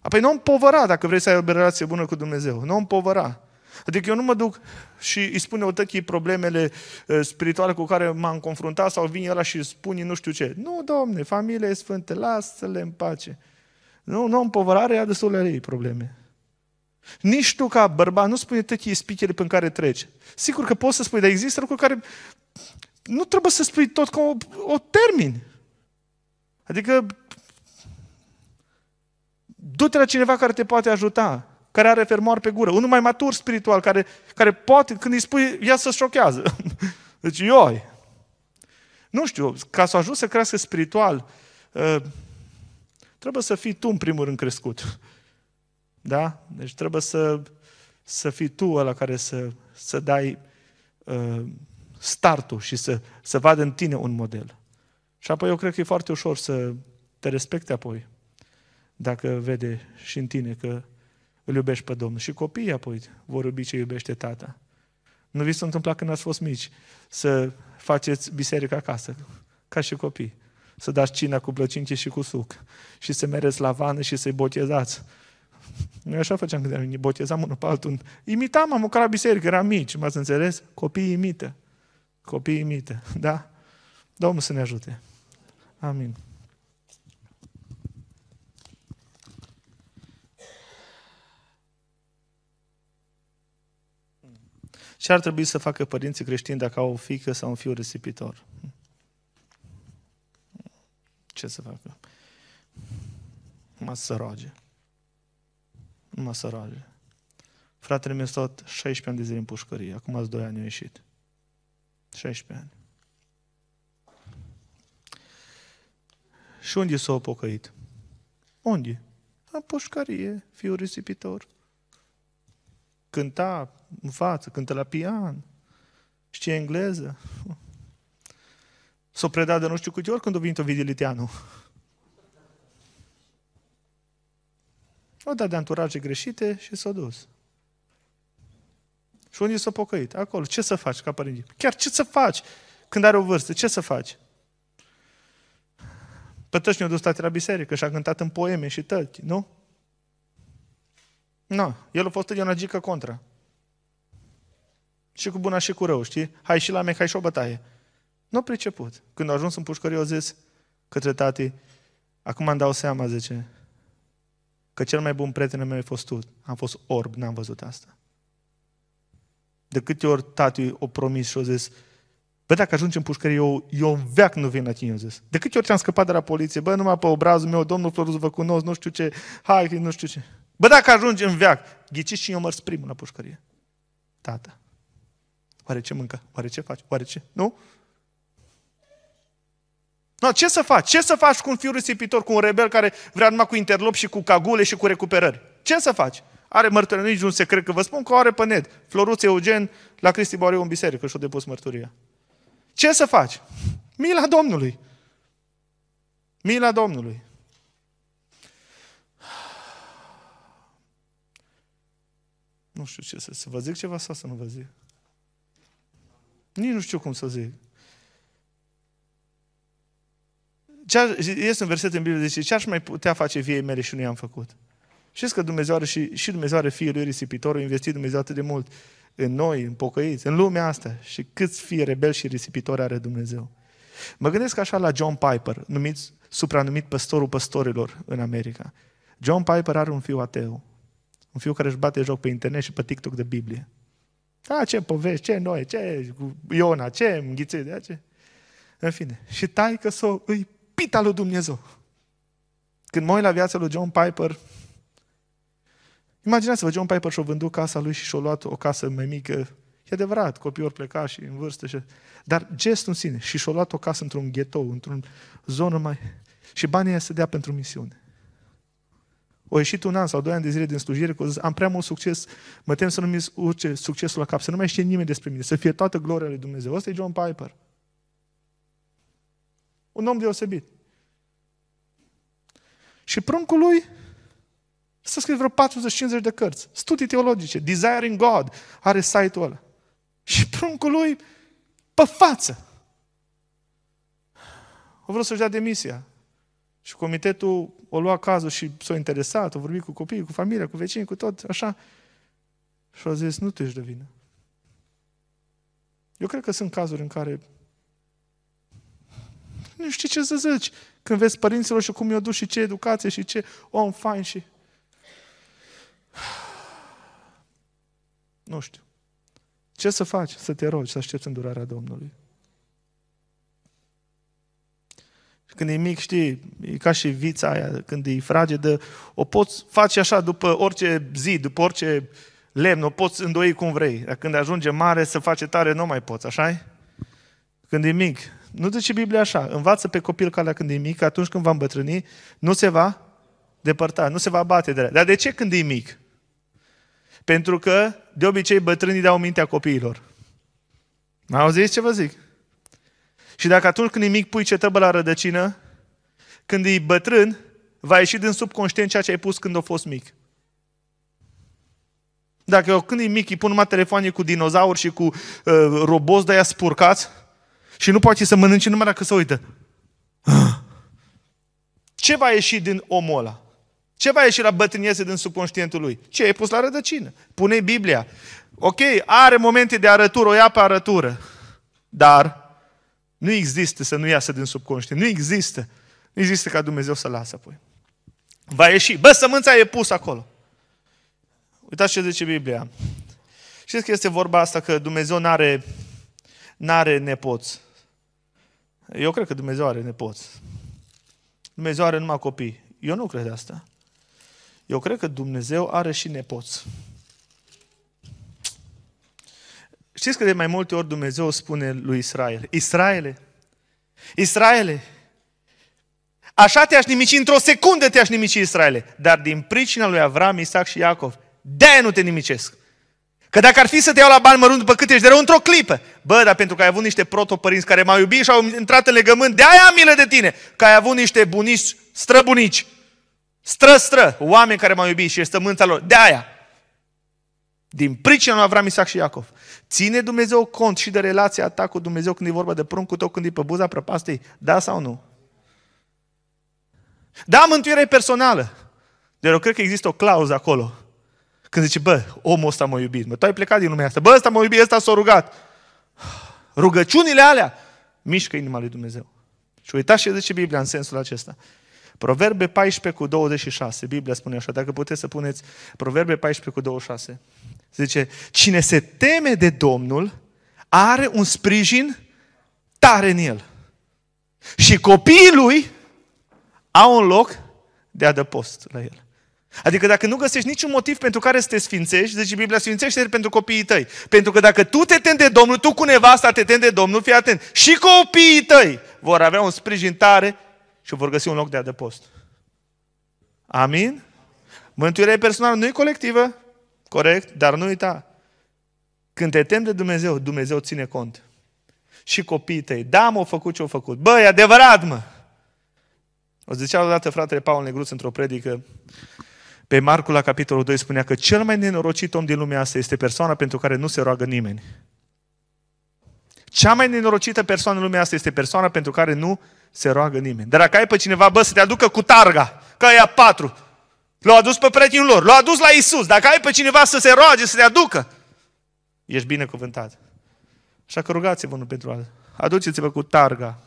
Apoi nu împovăra dacă vrei să ai o relație bună cu Dumnezeu. Nu împovăra. Adică eu nu mă duc și îi spune otăchii problemele eh, spirituale cu care m-am confruntat sau vin ăla și spune nu știu ce. Nu, domne, familia e sfântă, lasă-le în pace. Nu, nu, împovărarea ia destul de ei probleme. Nici tu ca bărbat nu spune tăchii spichele prin care treci. Sigur că poți să spui, dar există lucruri care nu trebuie să spui tot ca o, o termin. Adică du-te la cineva care te poate ajuta care are fermoar pe gură, unul mai matur spiritual, care, care poate, când îi spui, ia să șochează. (laughs) Deci, ioi! Nu știu, ca să ajungi să crească spiritual, uh, trebuie să fii tu în primul rând crescut. Da? Deci trebuie să, să fii tu ăla care să, să dai uh, startul și să, să vadă în tine un model. Și apoi eu cred că e foarte ușor să te respecte apoi, dacă vede și în tine că îl iubești pe Domnul. Și copiii apoi vor iubi ce iubește tata. Nu vi s-a întâmplat când ați fost mici să faceți biserică acasă, ca și copii. Să dați cina cu plăcinte și cu suc. Și să mereți la vană și să-i botezați. Noi așa făceam când ne botezam unul pe altul. Imitam, am la biserică, eram mici, m-ați înțeles? Copiii imită. Copiii imită, da? Domnul să ne ajute. Amin. Ce ar trebui să facă părinții creștini dacă au o fică sau un fiu risipitor? Ce să facă? Mă să roage. Mă să roage. Fratele meu a stat 16 ani de zile în pușcărie. Acum ați 2 ani a ieșit. 16 ani. Și unde s-a pocăit? Unde? În pușcărie, fiul risipitor. Cânta în față, cântă la pian, știe engleză. S-o preda de nu știu câte ori când a venit Ovidiu Liteanu. O dat de anturaje greșite și s-a dus. Și unii s-au pocăit. Acolo. Ce să faci ca părinte? Chiar ce să faci când are o vârstă? Ce să faci? Pătăși ne-a dus tati la biserică și a cântat în poeme și tăti, nu? Nu. El a fost de o contra. Și cu buna și cu rău, știi? Hai și la mec, hai și o bătaie. Nu priceput. Când a ajuns în pușcărie, au zis către tati, acum îmi dau seama, zice, că cel mai bun prieten meu a fost tu. Am fost orb, n-am văzut asta. De câte ori tati o promis și o zis, bă, dacă ajungi în pușcărie, eu, eu în veac nu vin la tine, zis. De câte ori ți-am scăpat de la poliție, bă, numai pe obrazul meu, domnul Floruz, vă cunosc, nu știu ce, hai, nu știu ce. Bă, dacă ajungi în veac, ghiciți și eu mărs primul la pușcărie. Tata. Oare ce mâncă? Oare ce faci? Oare ce? Nu? No, ce să faci? Ce să faci cu un fiu risipitor, cu un rebel care vrea numai cu interlop și cu cagule și cu recuperări? Ce să faci? Are mărturie, nici nu se cred că vă spun că o are pe net. Floruț Eugen la Cristi Boriu în biserică și o depus mărturia. Ce să faci? Mila Domnului. Mila Domnului. Nu știu ce să, să vă zic ceva sau să nu vă zic. Nici nu știu cum să zic. Ce este un verset în Biblie, zice, ce aș mai putea face viei mele și nu i-am făcut? Știți că Dumnezeu are și, și Dumnezeu are Fiul Lui a investit Dumnezeu atât de mult în noi, în pocăiți, în lumea asta și câți fie rebel și risipitori are Dumnezeu. Mă gândesc așa la John Piper, numit, supranumit păstorul păstorilor în America. John Piper are un fiu ateu, un fiu care își bate joc pe internet și pe TikTok de Biblie. Da, ce povești, ce noi, ce Iona, ce înghițe, de da, ce... În fine. Și tai că să îi pita lui Dumnezeu. Când mă la viața lui John Piper, imaginați-vă, John Piper și-o vândut casa lui și și-o luat o casă mai mică. E adevărat, copiii ori pleca și în vârstă. Și... Dar gestul în sine, și și-o luat o casă într-un ghetou, într-un zonă mai... Și banii aia se dea pentru misiune. O ieșit un an sau doi ani de zile din slujire că zis, am prea mult succes, mă tem să nu-mi urce succesul la cap, să nu mai știe nimeni despre mine, să fie toată gloria lui Dumnezeu. Ăsta e John Piper. Un om deosebit. Și pruncul lui s-a scris vreo 40-50 de cărți, studii teologice, Desiring God, are site-ul ăla. Și pruncul lui pe față. A vrut să-și dea demisia. Și comitetul o lua cazul și s-a interesat, a vorbit cu copiii, cu familia, cu vecinii, cu tot, așa. Și a zis, nu tu ești de vină. Eu cred că sunt cazuri în care nu știi ce să zici. Când vezi părinților și cum i o duci și ce educație și ce om fain și... (sighs) Nu știu. Ce să faci? Să te rogi, să aștepți îndurarea Domnului. Când e mic, știi, e ca și vița aia, când e fragedă, o poți face așa după orice zi, după orice lemn, o poți îndoi cum vrei. Dar când ajunge mare, să face tare, nu mai poți, așa -i? Când e mic. Nu zice Biblia așa. Învață pe copil calea când e mic, atunci când va îmbătrâni, nu se va depărta, nu se va bate de la. Dar de ce când e mic? Pentru că, de obicei, bătrânii dau mintea copiilor. Auziți ce vă zic? Și dacă atunci când e mic pui cetăbă la rădăcină, când e bătrân, va ieși din subconștient ceea ce ai pus când a fost mic. Dacă eu când e mic îi pun numai telefoane cu dinozauri și cu uh, roboți de-aia spurcați și nu poate să mănânce numai dacă se uită. Ce va ieși din omul ăla? Ce va ieși la bătrâniețe din subconștientul lui? Ce ai pus la rădăcină? Pune Biblia. Ok, are momente de arătură, o ia pe arătură. Dar nu există să nu iasă din subconștient. Nu există. Nu există ca Dumnezeu să lasă apoi. Va ieși. Bă, sămânța e pus acolo. Uitați ce zice Biblia. Știți că este vorba asta că Dumnezeu nu are n-are nepoți. Eu cred că Dumnezeu are nepoți. Dumnezeu are numai copii. Eu nu cred asta. Eu cred că Dumnezeu are și nepoți. Știți că de mai multe ori Dumnezeu spune lui Israel, Israele, Israele, așa te-aș nimici, într-o secundă te-aș nimici, Israele, dar din pricina lui Avram, Isaac și Iacov, de nu te nimicesc. Că dacă ar fi să te iau la bani mărunt după cât ești de rău, într-o clipă. Bă, dar pentru că ai avut niște protopărinți care m-au iubit și au intrat în legământ, de-aia am milă de tine. Că ai avut niște bunici, străbunici, stră-stră, oameni care m-au iubit și este mânța lor. De-aia. Din pricina lui Avram, Isaac și Iacov. Ține Dumnezeu cont și de relația ta cu Dumnezeu când e vorba de pruncul tău, când e pe buza prăpastei? Da sau nu? Da, mântuirea e personală. Dar eu cred că există o clauză acolo. Când zice, bă, omul ăsta m-a iubit, mă, tu ai plecat din lumea asta, bă, ăsta m-a iubit, ăsta s-a rugat. Rugăciunile alea mișcă inima lui Dumnezeu. Și uitați ce zice Biblia în sensul acesta. Proverbe 14 cu 26. Biblia spune așa, dacă puteți să puneți Proverbe 14 cu 26. Zice, cine se teme de Domnul are un sprijin tare în el. Și copiii lui au un loc de adăpost la el. Adică dacă nu găsești niciun motiv pentru care să te sfințești, deci Biblia sfințește pentru copiii tăi. Pentru că dacă tu te de Domnul, tu cu nevasta te de Domnul, fii atent. Și copiii tăi vor avea un sprijin tare și vor găsi un loc de adăpost. Amin? Mântuirea personală nu e colectivă corect, dar nu uita, când te temi de Dumnezeu, Dumnezeu ține cont. Și copiii tăi, da, m-au făcut ce au făcut. Băi, adevărat, mă! O zicea odată fratele Paul Negruț într-o predică, pe Marcu la capitolul 2 spunea că cel mai nenorocit om din lumea asta este persoana pentru care nu se roagă nimeni. Cea mai nenorocită persoană în lumea asta este persoana pentru care nu se roagă nimeni. Dar dacă ai pe cineva, bă, să te aducă cu targa, că aia patru, L-au adus pe prietenul lor, l-au adus la Isus. Dacă ai pe cineva să se roage, să te aducă, ești binecuvântat. Așa că rugați-vă unul pentru altul. Aduceți-vă cu targa.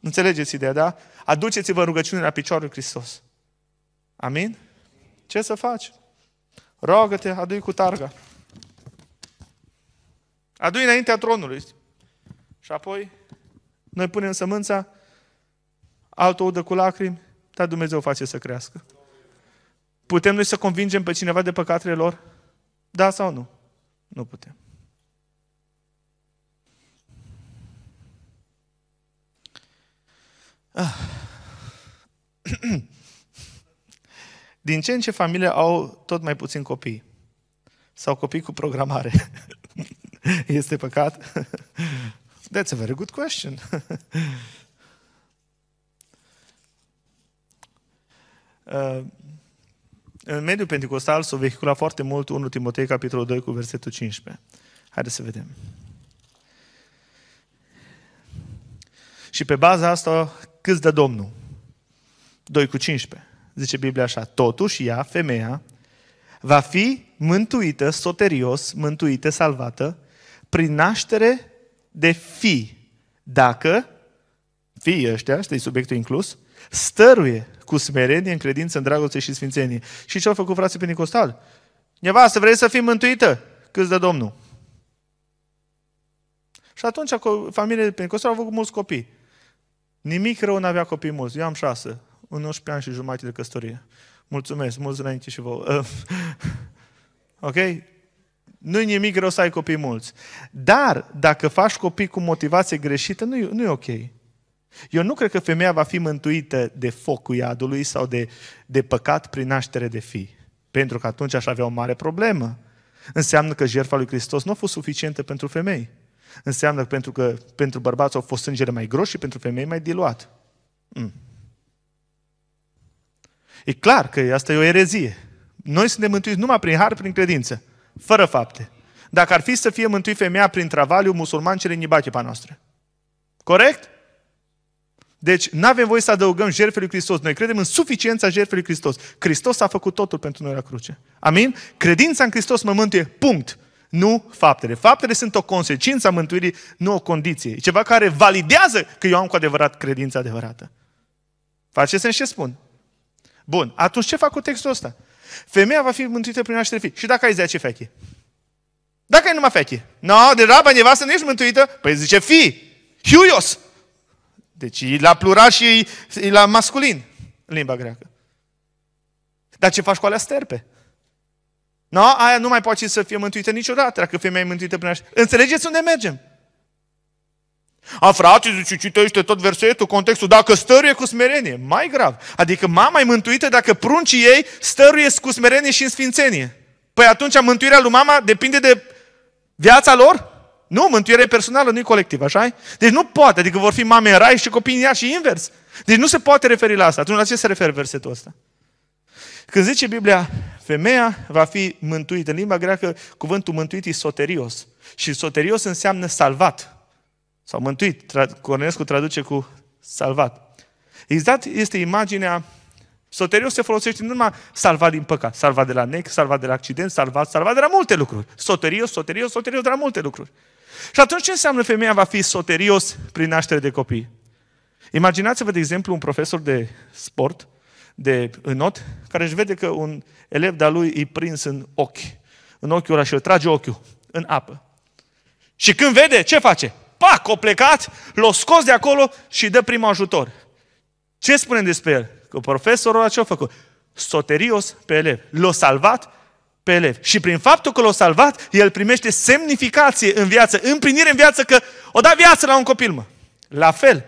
Înțelegeți ideea, da? Aduceți-vă în rugăciune la piciorul Hristos. Amin? Ce să faci? Rogă-te, adu cu targa. Adu-i înaintea tronului. Și apoi noi punem sămânța, altă udă cu lacrimi, dar Dumnezeu face să crească. Putem noi să convingem pe cineva de păcatele lor? Da sau nu? Nu putem. Ah. (clears throat) Din ce în ce familie au tot mai puțin copii. Sau copii cu programare. (laughs) este păcat? (laughs) That's a very good question. (laughs) uh, în mediul pentecostal s-o vehicula foarte mult 1 Timotei, capitolul 2, cu versetul 15. Haideți să vedem. Și pe baza asta, câți dă Domnul? 2 cu 15. Zice Biblia așa, totuși ea, femeia, va fi mântuită, soterios, mântuită, salvată, prin naștere de fi, dacă fii ăștia, știi subiectul inclus, Stăruie cu smerenie, în credință, în dragoste și sfințenie. Și ce au făcut frații Pentecostal? Nevastă, vrei să fii mântuită? Câți de Domnul? Și atunci de Pentecostal au avut mulți copii. Nimic rău nu avea copii mulți. Eu am șase, 11 ani și jumătate de căsătorie. Mulțumesc, mulți înainte și vouă. (laughs) ok? nu e nimic rău să ai copii mulți. Dar dacă faci copii cu motivație greșită, nu e, nu e ok. Eu nu cred că femeia va fi mântuită de focul iadului sau de, de păcat prin naștere de fii. Pentru că atunci aș avea o mare problemă. Înseamnă că jertfa lui Hristos nu a fost suficientă pentru femei. Înseamnă că pentru că pentru bărbați au fost sângere mai gros și pentru femei mai diluat. Mm. E clar că asta e o erezie. Noi suntem mântuiți numai prin har, prin credință, fără fapte. Dacă ar fi să fie mântuit femeia prin travaliu, musulman cere nibachepa noastră. Corect? Deci nu avem voie să adăugăm jertfele lui Hristos. Noi credem în suficiența jertfei lui Hristos. Hristos a făcut totul pentru noi la cruce. Amin? Credința în Hristos mă mântuie. Punct. Nu faptele. Faptele sunt o consecință a mântuirii, nu o condiție. E ceva care validează că eu am cu adevărat credința adevărată. Face sens ce spun? Bun. Atunci ce fac cu textul ăsta? Femeia va fi mântuită prin naștere fi. Și dacă ai 10 feche? Dacă ai numai feche? No, deja, nevastă, nu ești mântuită? Păi zice fi. Huios. Deci e la plural și e la masculin în limba greacă. Dar ce faci cu alea sterpe? No, aia nu mai poate să fie mântuită niciodată, dacă femeia e mântuită prin așa. Înțelegeți unde mergem? A, frate, zice, citește tot versetul, contextul, dacă stăruie cu smerenie, mai grav. Adică mama e mântuită dacă pruncii ei stăruie cu smerenie și în sfințenie. Păi atunci mântuirea lui mama depinde de viața lor? Nu, mântuirea personală, nu e colectivă, așa Deci nu poate, adică vor fi mame în rai și copii în ea și invers. Deci nu se poate referi la asta. Atunci la ce se referă versetul ăsta? Când zice Biblia, femeia va fi mântuită, în limba greacă cuvântul mântuit e soterios. Și soterios înseamnă salvat. Sau mântuit, Cornescu traduce cu salvat. Exact este imaginea Soterios se folosește nu numai salvat din păcat, salvat de la nec, salvat de la accident, salvat, salvat de la multe lucruri. Soterios, soterios, soterios de la multe lucruri. Și atunci ce înseamnă femeia va fi soterios prin naștere de copii? Imaginați-vă, de exemplu, un profesor de sport, de înot, care își vede că un elev de-a lui e prins în ochi, în ochiul ăla și îl trage ochiul în apă. Și când vede, ce face? Pac, o plecat, l-o scos de acolo și dă primul ajutor. Ce spune despre el? Că profesorul ăla ce-a făcut? Soterios pe elev. L-a salvat pe elevi. Și prin faptul că l-a salvat, el primește semnificație în viață, împlinire în viață că o da viață la un copil, mă. La fel,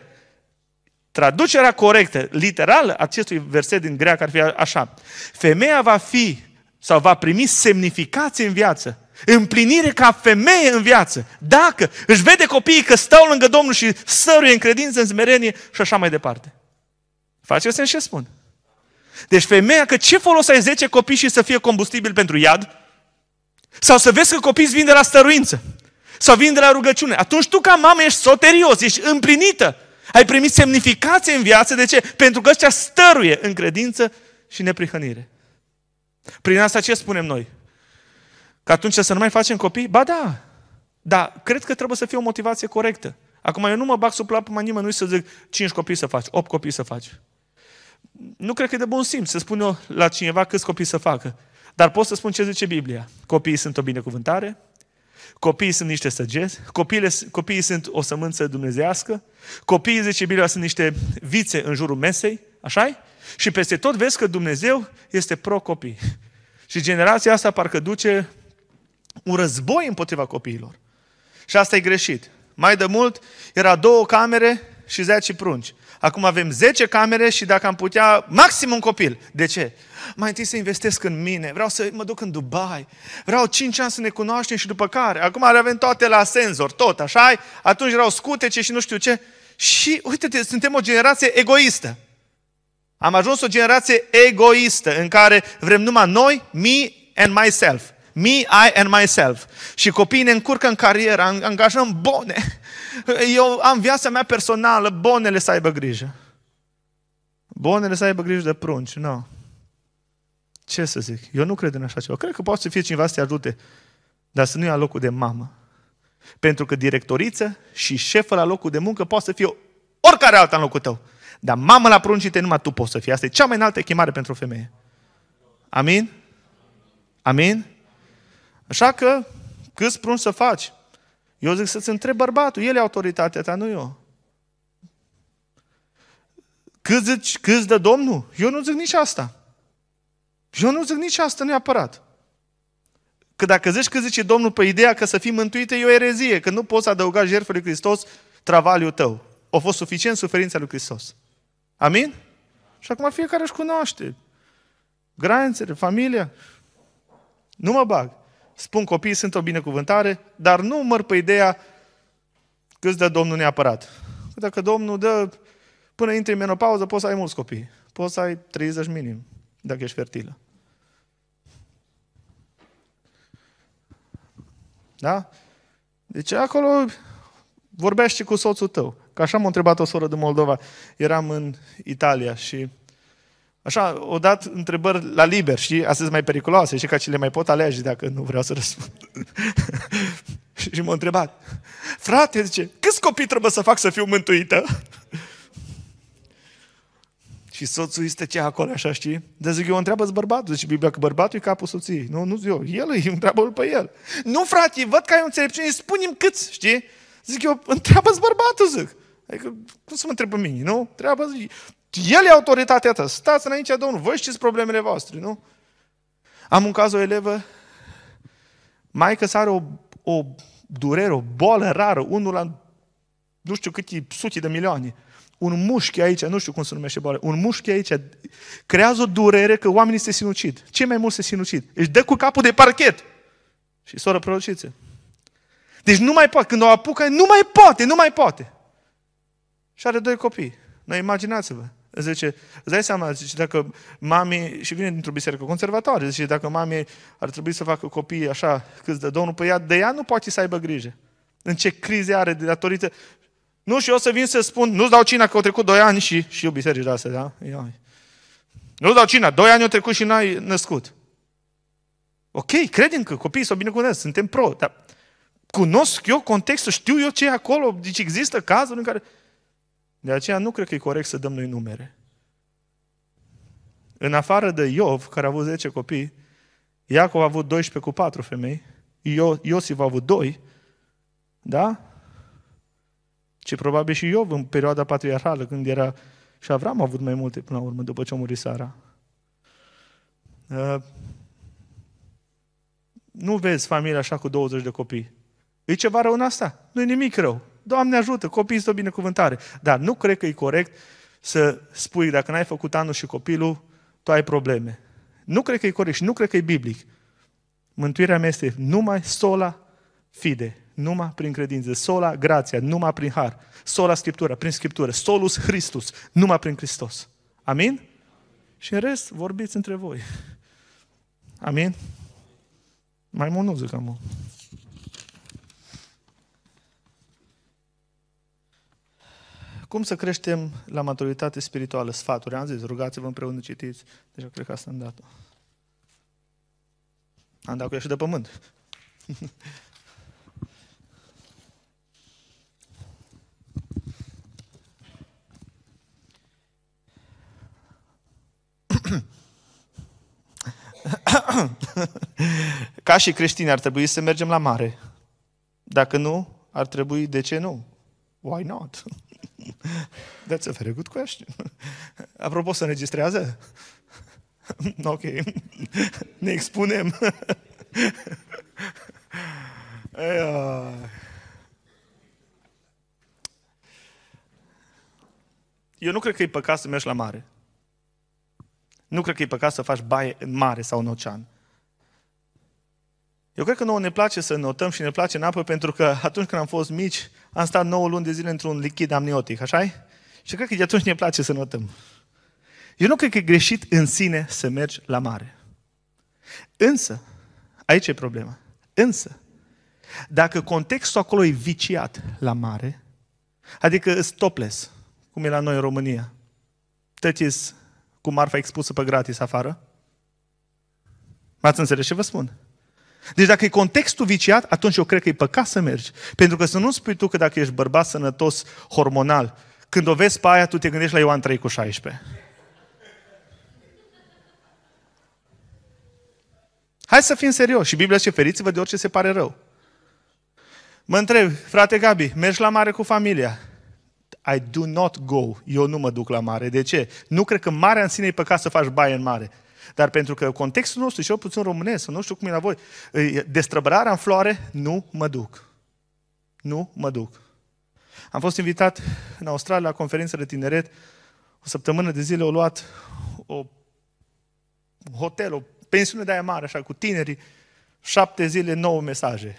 traducerea corectă, literal, acestui verset din greacă ar fi așa. Femeia va fi sau va primi semnificație în viață, împlinire ca femeie în viață, dacă își vede copiii că stau lângă Domnul și săruie în credință, în smerenie și așa mai departe. Faceți sens ce spun. Deci femeia, că ce folos ai 10 copii și să fie combustibil pentru iad? Sau să vezi că copiii vin de la stăruință. Sau vin de la rugăciune. Atunci tu ca mamă ești soterios, ești împlinită. Ai primit semnificație în viață. De ce? Pentru că ăștia stăruie în credință și neprihănire. Prin asta ce spunem noi? Că atunci să nu mai facem copii? Ba da! Dar cred că trebuie să fie o motivație corectă. Acum eu nu mă bag sub plapă mai nimănui să zic 5 copii să faci, 8 copii să faci nu cred că e de bun simț să spun eu la cineva câți copii să facă. Dar pot să spun ce zice Biblia. Copiii sunt o binecuvântare, copiii sunt niște săgeți, copiii, copiii sunt o sămânță dumnezească, copiii, zice Biblia, sunt niște vițe în jurul mesei, așa -i? Și peste tot vezi că Dumnezeu este pro-copii. Și generația asta parcă duce un război împotriva copiilor. Și asta e greșit. Mai de mult era două camere și zeci prunci. Acum avem 10 camere și dacă am putea, maxim un copil. De ce? Mai întâi să investesc în mine, vreau să mă duc în Dubai, vreau 5 ani să ne cunoaștem și după care. Acum le avem toate la senzor, tot, așa -i? Atunci erau scutece și nu știu ce. Și uite, te, suntem o generație egoistă. Am ajuns o generație egoistă în care vrem numai noi, me and myself. Me, I and myself. Și copiii ne încurcă în carieră, angajăm bone, eu am viața mea personală, bonele să aibă grijă. Bonele să aibă grijă de prunci, nu. No. Ce să zic? Eu nu cred în așa ceva. Cred că poate să fie cineva să te ajute, dar să nu ia locul de mamă. Pentru că directoriță și șefă la locul de muncă poate să fie oricare altă în locul tău. Dar mamă la prunci te numai tu poți să fii. Asta e cea mai înaltă chemare pentru o femeie. Amin? Amin? Așa că câți prunci să faci? Eu zic să-ți întreb bărbatul, el e autoritatea ta, nu eu. Cât zici, cât de Domnul? Eu nu zic nici asta. Eu nu zic nici asta neapărat. Că dacă zici că zice Domnul pe ideea că să fii mântuită, e o erezie, că nu poți adăuga jertfă lui Hristos travaliul tău. A fost suficient suferința lui Hristos. Amin? Și acum fiecare își cunoaște. Granițele, familia. Nu mă bag spun copiii, sunt o binecuvântare, dar nu măr pe ideea că îți dă Domnul neapărat. Dacă Domnul dă, până intri în menopauză, poți să ai mulți copii. Poți să ai 30 minim, dacă ești fertilă. Da? Deci acolo vorbește cu soțul tău. Că așa m-a întrebat o soră de Moldova. Eram în Italia și Așa, o dat întrebări la liber, și Astea sunt mai periculoase, și ca ce le mai pot alege dacă nu vreau să răspund. (laughs) și m-a întrebat, frate, zice, câți copii trebuie să fac să fiu mântuită? (laughs) și soțul este ce acolo, așa știi? Dar zic, eu întreabă bărbatul, zice Biblia că bărbatul e capul soției. Nu, nu zic eu, el îi întreabă pe el. Nu, frate, văd că ai o înțelepciune, spune-mi câți, știi? Zic eu, întreabă bărbatul, zic. Adică, cum să mă întreb pe mine, nu? Treaba, el e autoritatea ta. Stați înainte, Domnul, vă știți problemele voastre, nu? Am un caz o elevă, mai că are o, o durere, o boală rară, unul la nu știu câte sute de milioane. Un mușchi aici, nu știu cum se numește boală, un mușchi aici creează o durere că oamenii se sinucid. Ce mai mult se sinucid. Își dă cu capul de parchet. Și soră prorociță. Deci nu mai poate. Când o apucă, nu mai poate, nu mai poate. Și are doi copii. Noi imaginați-vă. Zice, îți dai seama, zice, dacă mami, și vine dintr-o biserică conservatoare, zice, dacă mami ar trebui să facă copii așa câți de Domnul, păi ea, de ea nu poate să aibă grijă. În ce crize are de datorită. Nu, și eu să vin să spun, nu-ți dau cina că au trecut doi ani și, și eu biserică de da? Ia. Nu-ți dau cina, doi ani au trecut și n-ai născut. Ok, credem că copiii s-au binecuvântat, suntem pro, dar cunosc eu contextul, știu eu ce e acolo, deci există cazuri în care... De aceea nu cred că e corect să dăm noi numere. În afară de Iov, care a avut 10 copii, Iacov a avut 12 cu 4 femei, Io- Iosif a avut 2, da? Ce probabil și Iov în perioada patriarhală, când era și Avram a avut mai multe până la urmă, după ce a murit Sara. Uh, nu vezi familia așa cu 20 de copii. E ceva rău în asta? Nu e nimic rău. Doamne ajută, copiii sunt o binecuvântare. Dar nu cred că e corect să spui, dacă n-ai făcut anul și copilul, tu ai probleme. Nu cred că e corect și nu cred că e biblic. Mântuirea mea este numai sola fide, numai prin credință, sola grația, numai prin har, sola Scriptura, prin Scriptură, solus Hristus, numai prin Hristos. Amin? Și în rest, vorbiți între voi. Amin? Mai mult nu zic amul. Cum să creștem la maturitate spirituală? Sfaturi, am zis, rugați-vă împreună, citiți. Deja deci cred că asta am dat-o. Am dat cu ea și de pământ. Ca și creștini ar trebui să mergem la mare. Dacă nu, ar trebui, de ce nu? Why not? (laughs) That's a very good question. (laughs) Apropo, se înregistrează? (laughs) ok. ne expunem. Eu nu cred că e păcat să mergi la mare. Nu cred că e păcat să faci baie în mare sau în ocean. Eu cred că nouă ne place să notăm și ne place în apă pentru că atunci când am fost mici, am stat 9 luni de zile într-un lichid amniotic, așa -i? Și cred că de atunci ne place să notăm. Eu nu cred că e greșit în sine să mergi la mare. Însă, aici e problema. Însă, dacă contextul acolo e viciat la mare, adică e topless, cum e la noi în România, tătis cu marfa expusă pe gratis afară, m-ați înțeles ce vă spun? Deci dacă e contextul viciat, atunci eu cred că e păcat să mergi. Pentru că să nu spui tu că dacă ești bărbat sănătos hormonal, când o vezi pe aia, tu te gândești la Ioan 3 cu 16. Hai să fim serioși. Și Biblia zice, feriți-vă de orice se pare rău. Mă întreb, frate Gabi, mergi la mare cu familia? I do not go. Eu nu mă duc la mare. De ce? Nu cred că marea în sine e păcat să faci baie în mare. Dar pentru că contextul nostru, și eu puțin românesc, nu știu cum e la voi, destrăbărarea în floare, nu mă duc. Nu mă duc. Am fost invitat în Australia la conferință de tineret. O săptămână de zile au luat o hotel, o pensiune de aia mare, așa, cu tinerii. Șapte zile, nouă mesaje.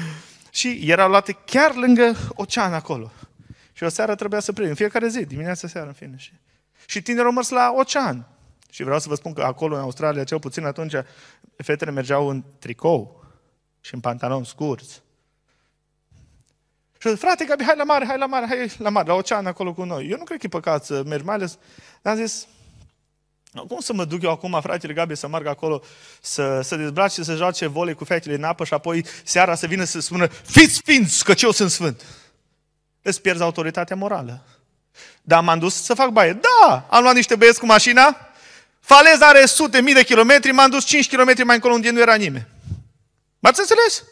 (laughs) și erau luate chiar lângă ocean acolo. Și o seară trebuia să prind. În fiecare zi, dimineața, seară, în fine. Și, și tinerii au mers la ocean. Și vreau să vă spun că acolo, în Australia, cel puțin atunci, fetele mergeau în tricou și în pantaloni scurți. Și frate, Gabi, hai la mare, hai la mare, hai la mare, la ocean acolo cu noi. Eu nu cred că e păcat să mergi, mai ales, am zis, cum să mă duc eu acum, fratele Gabi, să merg acolo, să, să dezbrace, și să joace volei cu fetele în apă și apoi seara să vină să spună, fiți sfinți, că ce eu sunt sfânt. Îți pierzi autoritatea morală. Dar m-am dus să fac baie. Da, am luat niște băieți cu mașina, Faleza are sute mii de kilometri, m-am dus 5 kilometri mai încolo unde nu era nimeni. M-ați înțeles?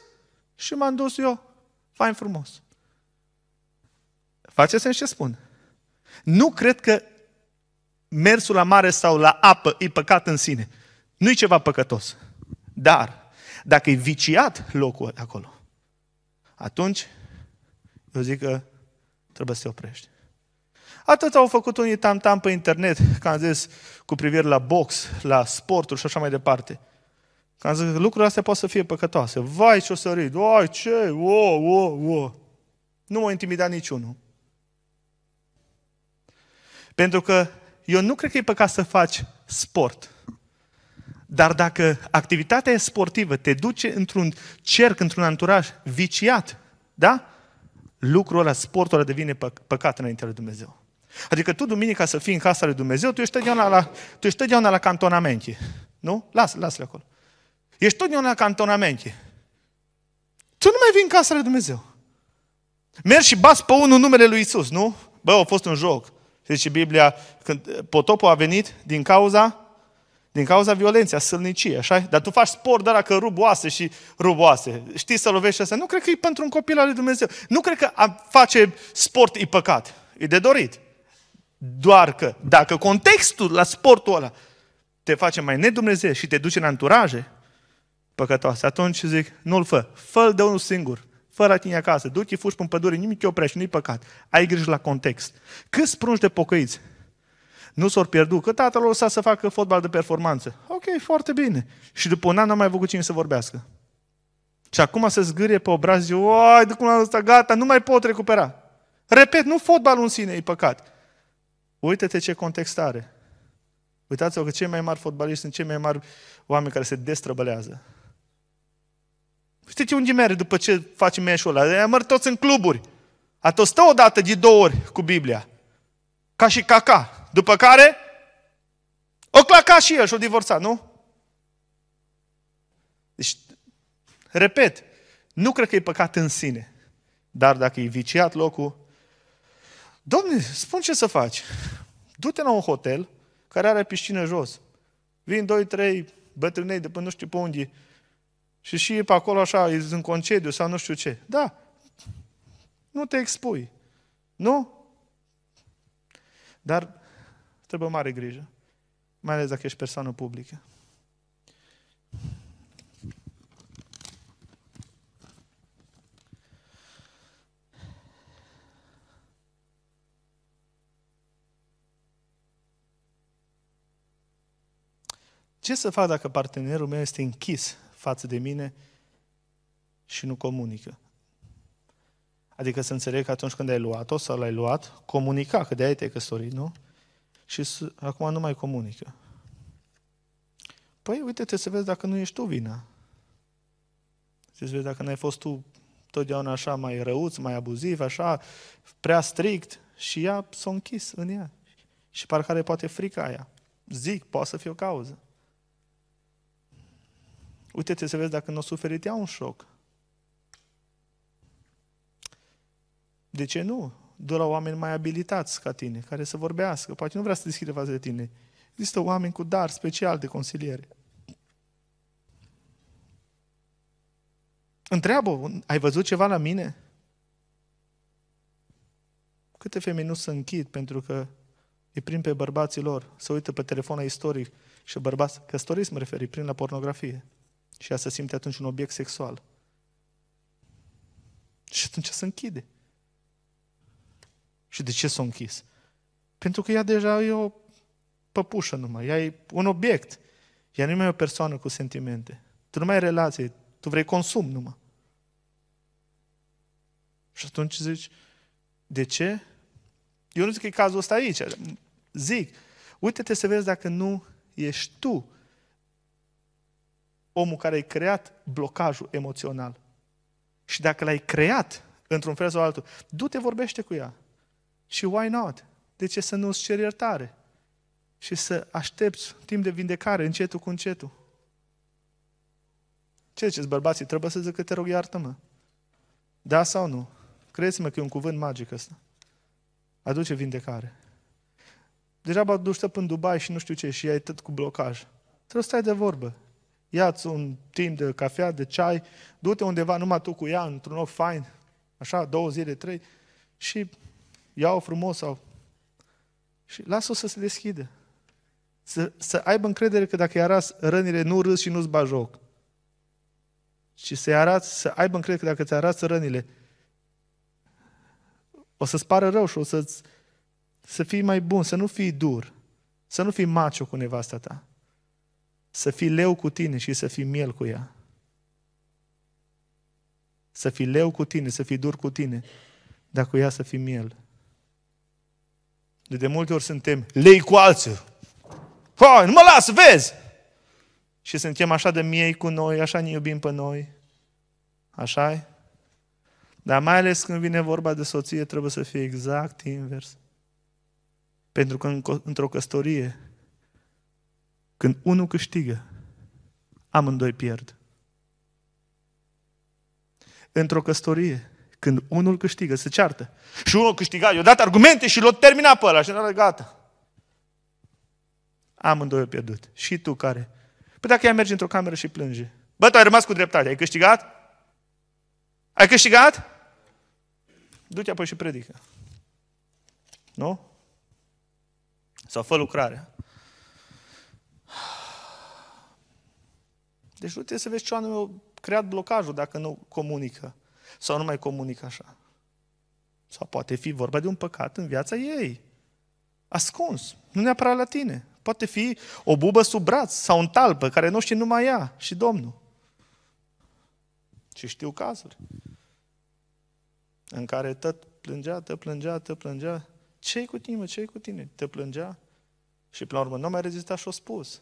Și m-am dus eu, fain frumos. Faceți ce spun. Nu cred că mersul la mare sau la apă e păcat în sine. nu e ceva păcătos. Dar, dacă e viciat locul acolo, atunci, eu zic că trebuie să te oprești. Atât au făcut unii tam-tam pe internet, că am zis, cu privire la box, la sporturi și așa mai departe. Că am zis, lucrurile astea pot să fie păcătoase. Vai ce o să râd? vai ce, o, o, o. Nu m-a intimidat niciunul. Pentru că eu nu cred că e păcat să faci sport. Dar dacă activitatea e sportivă, te duce într-un cerc, într-un anturaj viciat, da? Lucrul ăla, sportul ăla devine păcat înaintea lui Dumnezeu. Adică tu, duminica, să fii în casa lui Dumnezeu, tu ești totdeauna la, tu ești totdeauna la cantonamente. Nu? Lasă, lasă-le acolo. Ești totdeauna la cantonamente. Tu nu mai vii în casa lui Dumnezeu. Mergi și bați pe unul numele lui Isus, nu? Bă, a fost un joc. Zice Biblia, când potopul a venit din cauza din cauza violenței, a sălnicie, așa? Dar tu faci sport de la că ruboase și ruboase. Știi să lovești asta? Nu cred că e pentru un copil al lui Dumnezeu. Nu cred că a face sport e păcat. E de dorit. Doar că dacă contextul la sportul ăla te face mai nedumnezeu și te duce în anturaje păcătoase, atunci zic, nu-l fă, fă de unul singur, fă la tine acasă, du-te, fugi pe pădure, nimic te oprește, nu-i păcat. Ai grijă la context. Câți prunci de pocăiți nu s-au pierdut, că tatăl lor să facă fotbal de performanță. Ok, foarte bine. Și după un an n-am mai avut cu cine să vorbească. Și acum se zgârie pe obraz, oi, de cum am gata, nu mai pot recupera. Repet, nu fotbalul în sine e păcat. Uită-te ce context are. Uitați-vă că cei mai mari fotbaliști sunt cei mai mari oameni care se destrăbălează. Știți unde merge după ce faci meșul ăla? Aia merg toți în cluburi. A tot stă odată de două ori cu Biblia. Ca și caca. După care o claca și el și-o divorța, nu? Deci, repet, nu cred că e păcat în sine. Dar dacă e viciat locul, Domne, spun ce să faci. Du-te la un hotel care are piscină jos. Vin doi, trei bătrânei de până nu știu pe unde și și e pe acolo așa, e în concediu sau nu știu ce. Da, nu te expui. Nu? Dar trebuie mare grijă. Mai ales dacă ești persoană publică. Ce să fac dacă partenerul meu este închis față de mine și nu comunică? Adică să înțeleg că atunci când ai luat-o sau l-ai luat, comunica, că de-aia te-ai căsătorit, nu? Și acum nu mai comunică. Păi uite-te să vezi dacă nu ești tu vina. Să vezi dacă n-ai fost tu totdeauna așa mai răuț, mai abuziv, așa, prea strict și ea s-a închis în ea. Și parcă are poate frica aia. Zic, poate să fie o cauză. Uite-te să vezi dacă nu o suferit ea un șoc. De ce nu? Doar oameni mai abilitați ca tine, care să vorbească. Poate nu vrea să deschide față de tine. Există oameni cu dar special de consiliere. Întreabă, ai văzut ceva la mine? Câte femei nu se închid pentru că îi prin pe bărbații lor, se uită pe telefonul istoric și bărbați, că istoric mă referi, prin la pornografie. Și ea se simte atunci un obiect sexual. Și atunci se închide. Și de ce s-a închis? Pentru că ea deja e o păpușă numai, ea e un obiect. Ea nu e mai o persoană cu sentimente. Tu nu mai ai relație, tu vrei consum numai. Și atunci zici, de ce? Eu nu zic că e cazul ăsta aici. Zic, uite-te să vezi dacă nu ești tu omul care ai creat blocajul emoțional. Și dacă l-ai creat într-un fel sau altul, du-te, vorbește cu ea. Și why not? De ce să nu-ți ceri iertare? Și să aștepți timp de vindecare, încetul cu încetul. Ce ziceți, bărbații? Trebuie să zic că te rog, iartă-mă. Da sau nu? Credeți-mă că e un cuvânt magic ăsta. Aduce vindecare. Degeaba duci în Dubai și nu știu ce și ai tot cu blocaj. Trebuie să stai de vorbă ia-ți un timp de cafea, de ceai, du-te undeva numai tu cu ea, într-un loc fain, așa, două zile, trei, și iau frumos sau... Și lasă-o să se deschidă. Să, să aibă încredere că dacă îi arăți rănile, nu râzi și nu-ți bajoc. Și să-i arăți, să aibă încredere că dacă ți arăți rănile, o să-ți pară rău și o să-ți, să fii mai bun, să nu fii dur, să nu fii macio cu nevasta ta. Să fii leu cu tine și să fii miel cu ea. Să fii leu cu tine, să fii dur cu tine, dar cu ea să fii miel. De, de multe ori suntem lei cu alții. Hai, nu mă las, vezi! Și suntem așa de miei cu noi, așa ne iubim pe noi. așa -i? Dar mai ales când vine vorba de soție, trebuie să fie exact invers. Pentru că într-o căsătorie când unul câștigă, amândoi pierd. Într-o căsătorie, când unul câștigă, se ceartă. Și unul câștiga, i-a dat argumente și l-a terminat pe ăla. Și era gata. Amândoi au pierdut. Și tu care? Păi dacă ea merge într-o cameră și plânge. Bă, tu ai rămas cu dreptate. Ai câștigat? Ai câștigat? Du-te apoi și predică. Nu? Sau fă lucrarea. Deci nu trebuie să vezi ce anume a creat blocajul dacă nu comunică. Sau nu mai comunică așa. Sau poate fi vorba de un păcat în viața ei. Ascuns. Nu neapărat la tine. Poate fi o bubă sub braț sau un talpă care nu știe numai ea și Domnul. Și știu cazuri în care tot plângea, te plângea, te plângea. Ce-i cu tine, ce-i cu tine? Te plângea și până la urmă nu mai rezista și o spus.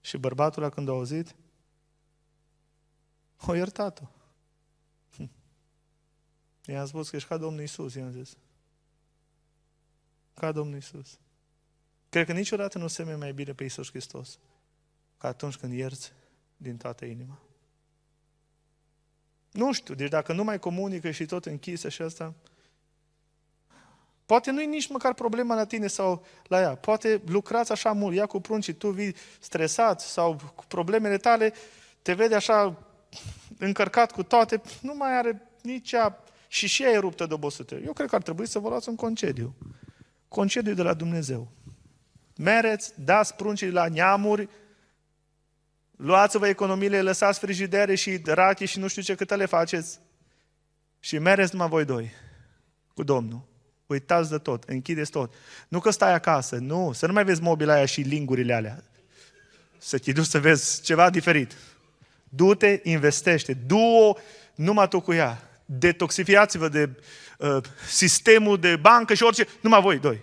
Și bărbatul, când a auzit, o iertat-o. (laughs) I-am spus că ești ca Domnul Isus, i-am zis. Ca Domnul Isus. Cred că niciodată nu se mai bine pe Isus Hristos ca atunci când ierți din toată inima. Nu știu, deci dacă nu mai comunică și tot închis și asta, Poate nu-i nici măcar problema la tine sau la ea. Poate lucrați așa mult, ia cu pruncii, tu vii stresat sau cu problemele tale, te vede așa încărcat cu toate, nu mai are nici ea, și și ea e ruptă de obosită. Eu cred că ar trebui să vă luați un concediu. Concediu de la Dumnezeu. Mereți, dați pruncii la neamuri, luați-vă economiile, lăsați frigidere și rachii și nu știu ce câte le faceți și mereți numai voi doi cu Domnul. Uitați de tot, închideți tot. Nu că stai acasă, nu, să nu mai vezi mobila aia și lingurile alea. Să te duci să vezi ceva diferit. Du-te, investește, du-o numai tu cu ea. Detoxifiați-vă de uh, sistemul de bancă și orice, numai voi doi.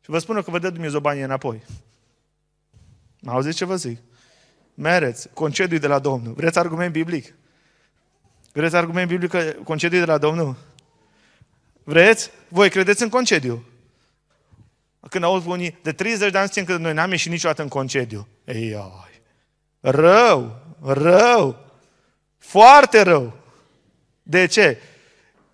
Și vă spun eu că vă dă Dumnezeu banii înapoi. Mă auziți ce vă zic? Mereți, concediu de la Domnul. Vreți argument biblic? Vreți argument biblic că concediu de la Domnul? Vreți? Voi credeți în concediu. Când auzi unii, de 30 de ani țin că noi n-am ieșit niciodată în concediu. Ei, ai. Rău, rău, foarte rău. De ce?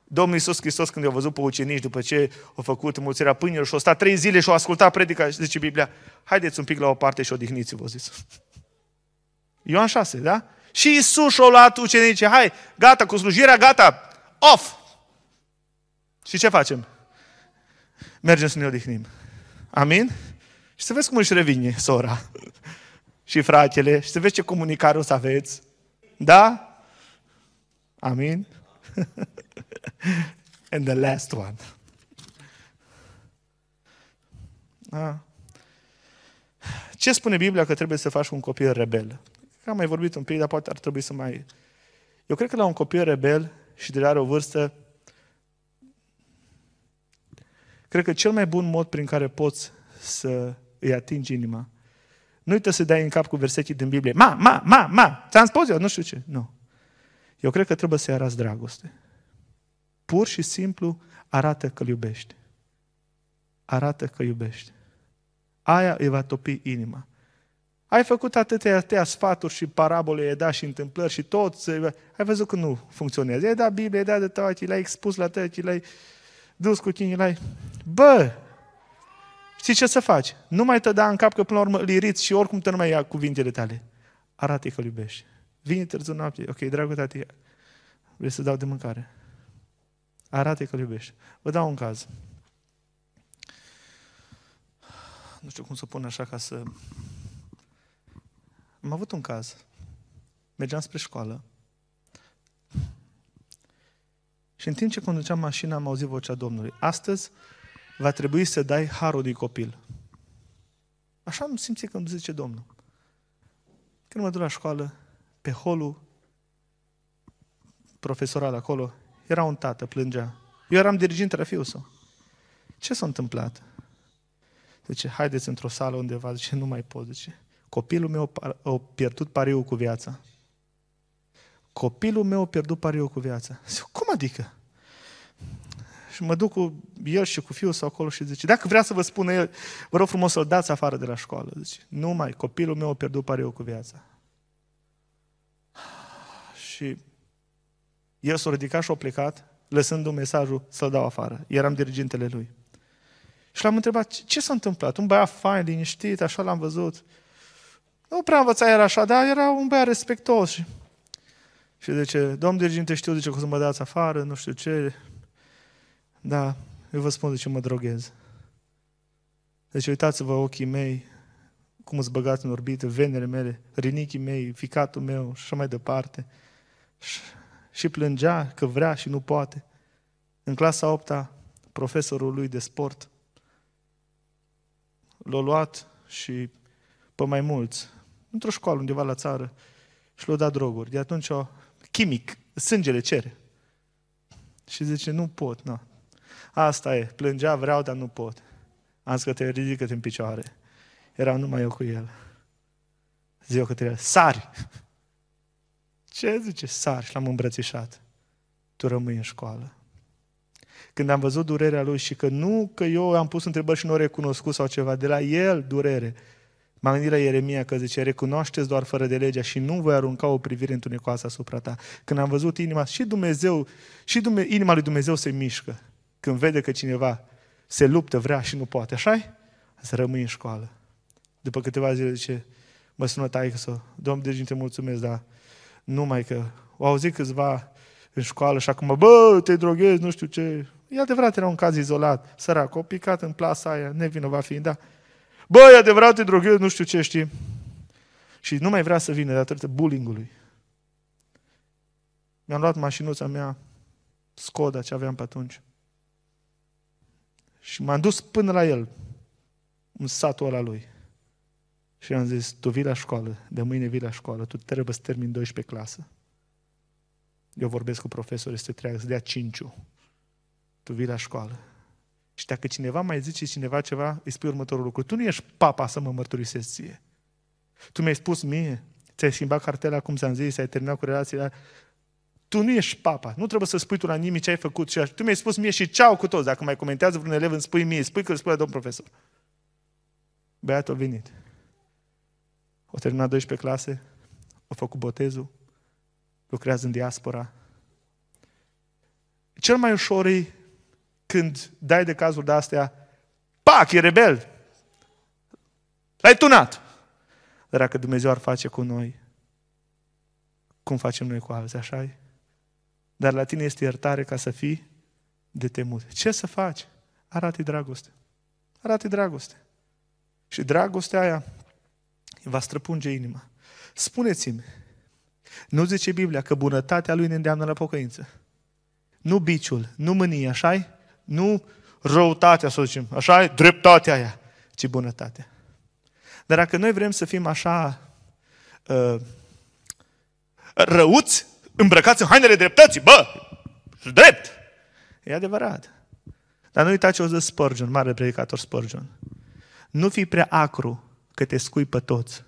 Domnul Iisus Hristos, când i-a văzut pe ucenici, după ce a făcut mulțirea pâinilor și a stat trei zile și a ascultat predica, și zice Biblia, haideți un pic la o parte și odihniți-vă, zis. Ioan 6, da? Și Iisus și-a luat ucenicii, hai, gata, cu slujirea, gata, off! Și ce facem? Mergem să ne odihnim. Amin? Și să vezi cum își revine sora și fratele și să vezi ce comunicare o să aveți. Da? Amin? (laughs) And the last one. A. Da. Ce spune Biblia că trebuie să faci cu un copil rebel? Am mai vorbit un pic, dar poate ar trebui să mai... Eu cred că la un copil rebel și de la o vârstă Cred că cel mai bun mod prin care poți să îi atingi inima, nu uită să dai în cap cu versete din Biblie. Ma, ma, ma, ma, ți-am spus eu, nu știu ce. Nu. Eu cred că trebuie să-i arăți dragoste. Pur și simplu arată că iubești. Arată că iubești. Aia îi va topi inima. Ai făcut atâtea, atâtea sfaturi și parabole, ai dat și întâmplări și tot. Ai văzut că nu funcționează. Ai dat Biblie, ai dat de toate, le-ai expus la tău, le-ai dus cu chinii la ei. Bă, știi ce să faci? Nu mai te da în cap că până la urmă liriți și oricum te nu mai ia cuvintele tale. Arată că iubești. Vine târziu noapte. Ok, dragul tati, vrei să dau de mâncare. Arată că iubești. Vă dau un caz. Nu știu cum să pun așa ca să... Am avut un caz. Mergeam spre școală. Și în timp ce conduceam mașina, am auzit vocea Domnului. Astăzi va trebui să dai harul de copil. Așa am simțit când zice Domnul. Când mă duc la școală, pe holul profesoral acolo, era un tată, plângea. Eu eram la fiul său. Ce s-a întâmplat? Zice, haideți într-o sală undeva, zice, nu mai pot, zice. Copilul meu a pierdut pariul cu viața copilul meu a pierdut pariu cu viața. Zic, cum adică? Și mă duc cu el și cu fiul sau acolo și zice, dacă vrea să vă spună el, vă rog frumos să-l dați afară de la școală. Zice, nu mai, copilul meu a pierdut pariu cu viața. Și el s-a ridicat și a plecat, lăsându mesajul să-l dau afară. Eram dirigintele lui. Și l-am întrebat, ce s-a întâmplat? Un băiat fain, liniștit, așa l-am văzut. Nu prea învăța era așa, dar era un băiat respectos. Și zice, domn diriginte, știu, ce o să mă dați afară, nu știu ce. Da, eu vă spun, ce mă droghez. Deci uitați-vă ochii mei, cum îți băgați în orbită, venele mele, rinichii mei, ficatul meu și așa mai departe. Și, plângea că vrea și nu poate. În clasa 8 -a, profesorul lui de sport l-a luat și pe mai mulți, într-o școală undeva la țară, și l a dat droguri. De atunci chimic, sângele cere. Și zice, nu pot, nu. Asta e, plângea, vreau, dar nu pot. Am zis că te ridică în picioare. Era numai eu cu el. eu către el, sari! Ce zice? Sari! Și l-am îmbrățișat. Tu rămâi în școală. Când am văzut durerea lui și că nu că eu am pus întrebări și nu o recunoscut sau ceva, de la el durere, M-am gândit la Ieremia că zice, recunoașteți doar fără de legea și nu voi arunca o privire întunecoasă asupra ta. Când am văzut inima, și Dumnezeu, și Dume- inima lui Dumnezeu se mișcă când vede că cineva se luptă, vrea și nu poate, așa Să rămâi în școală. După câteva zile zice, mă sună taică să Domn, deci te mulțumesc, dar numai că au auzit câțiva în școală și acum, bă, te droghezi, nu știu ce. E adevărat, era un caz izolat, sărac, o picat în plasa aia, nevinovat fiind, dar Băi, adevărate droghiuri, nu știu ce știi. Și nu mai vrea să vină atât bullying-ului. Mi-am luat mașinuța mea, Skoda, ce aveam pe atunci. Și m-am dus până la el, în satul ăla lui. Și am zis, tu vii la școală, de mâine vii la școală, tu trebuie să termin 12 clasă. Eu vorbesc cu profesorul, este de să dea cinciu. Tu vii la școală. Și dacă cineva mai zice cineva ceva, îi spui următorul lucru. Tu nu ești papa să mă mărturisesc ție. Tu mi-ai spus mie, ți-ai schimbat cartela, cum ți-am zis, ai terminat cu relațiile. Tu nu ești papa. Nu trebuie să spui tu la nimic ce ai făcut. Și tu mi-ai spus mie și ceau cu toți. Dacă mai comentează vreun elev, îmi spui mie, spui că îl spui la domn profesor. Băiatul a venit. O terminat 12 clase, a făcut botezul, lucrează în diaspora. Cel mai ușor e când dai de cazul de astea, pac, e rebel. L-ai tunat. Dar dacă Dumnezeu ar face cu noi, cum facem noi cu alții, așa -i? Dar la tine este iertare ca să fii de temut. Ce să faci? Arată-i dragoste. Arată-i dragoste. Și dragostea aia va străpunge inima. Spuneți-mi, nu zice Biblia că bunătatea lui ne îndeamnă la pocăință. Nu biciul, nu mânia, așa -i? Nu răutatea, să zicem, așa e, dreptatea aia, ci bunătatea. Dar dacă noi vrem să fim așa uh, răuți, îmbrăcați în hainele dreptății, bă, drept, e adevărat. Dar nu uitați ce o zis Spurgeon, mare predicator Spurgeon. Nu fi prea acru că te scui pe toți.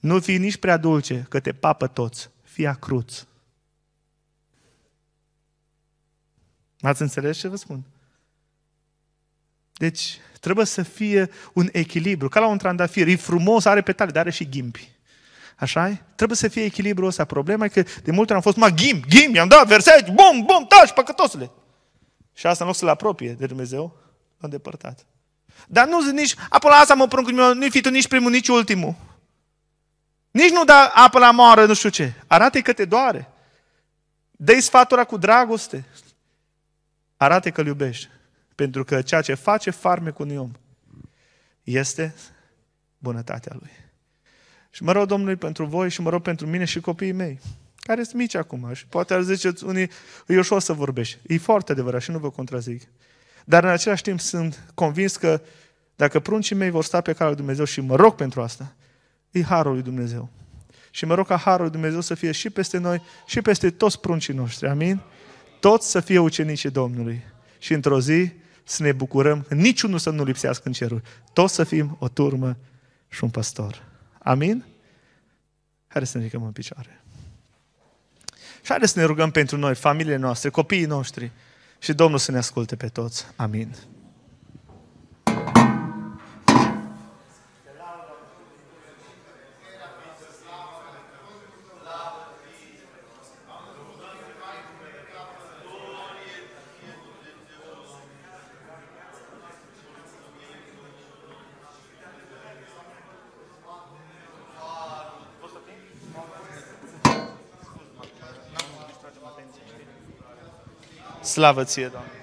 Nu fi nici prea dulce că te papă toți. Fii acruț. Ați înțeles ce vă spun? Deci trebuie să fie un echilibru, ca la un trandafir. E frumos, are petale, dar are și ghimbi. așa e. Trebuie să fie echilibru ăsta. Problema e că de multe ori am fost, mă, ghimbi, ghimbi, am dat verset, bum, bum, tași, păcătosule. Și asta în loc să-l apropie de Dumnezeu, l-a îndepărtat. Dar nu zic nici, apă la asta mă prunc, nu fi tu nici primul, nici ultimul. Nici nu da apă la moară, nu știu ce. Arată că te doare. Dă-i sfatura cu dragoste. Arate că îl iubești. Pentru că ceea ce face farme cu un om este bunătatea lui. Și mă rog Domnului pentru voi și mă rog pentru mine și copiii mei, care sunt mici acum și poate ar ziceți unii, e ușor să vorbești. E foarte adevărat și nu vă contrazic. Dar în același timp sunt convins că dacă pruncii mei vor sta pe calea lui Dumnezeu și mă rog pentru asta, e harul lui Dumnezeu. Și mă rog ca harul lui Dumnezeu să fie și peste noi și peste toți pruncii noștri. Amin? toți să fie ucenici Domnului. Și într-o zi să ne bucurăm, niciunul să nu lipsească în ceruri. Toți să fim o turmă și un păstor. Amin? Hai să ne ridicăm în picioare. Și hai să ne rugăm pentru noi, familiile noastre, copiii noștri și Domnul să ne asculte pe toți. Amin. Slavă ție, Doamne!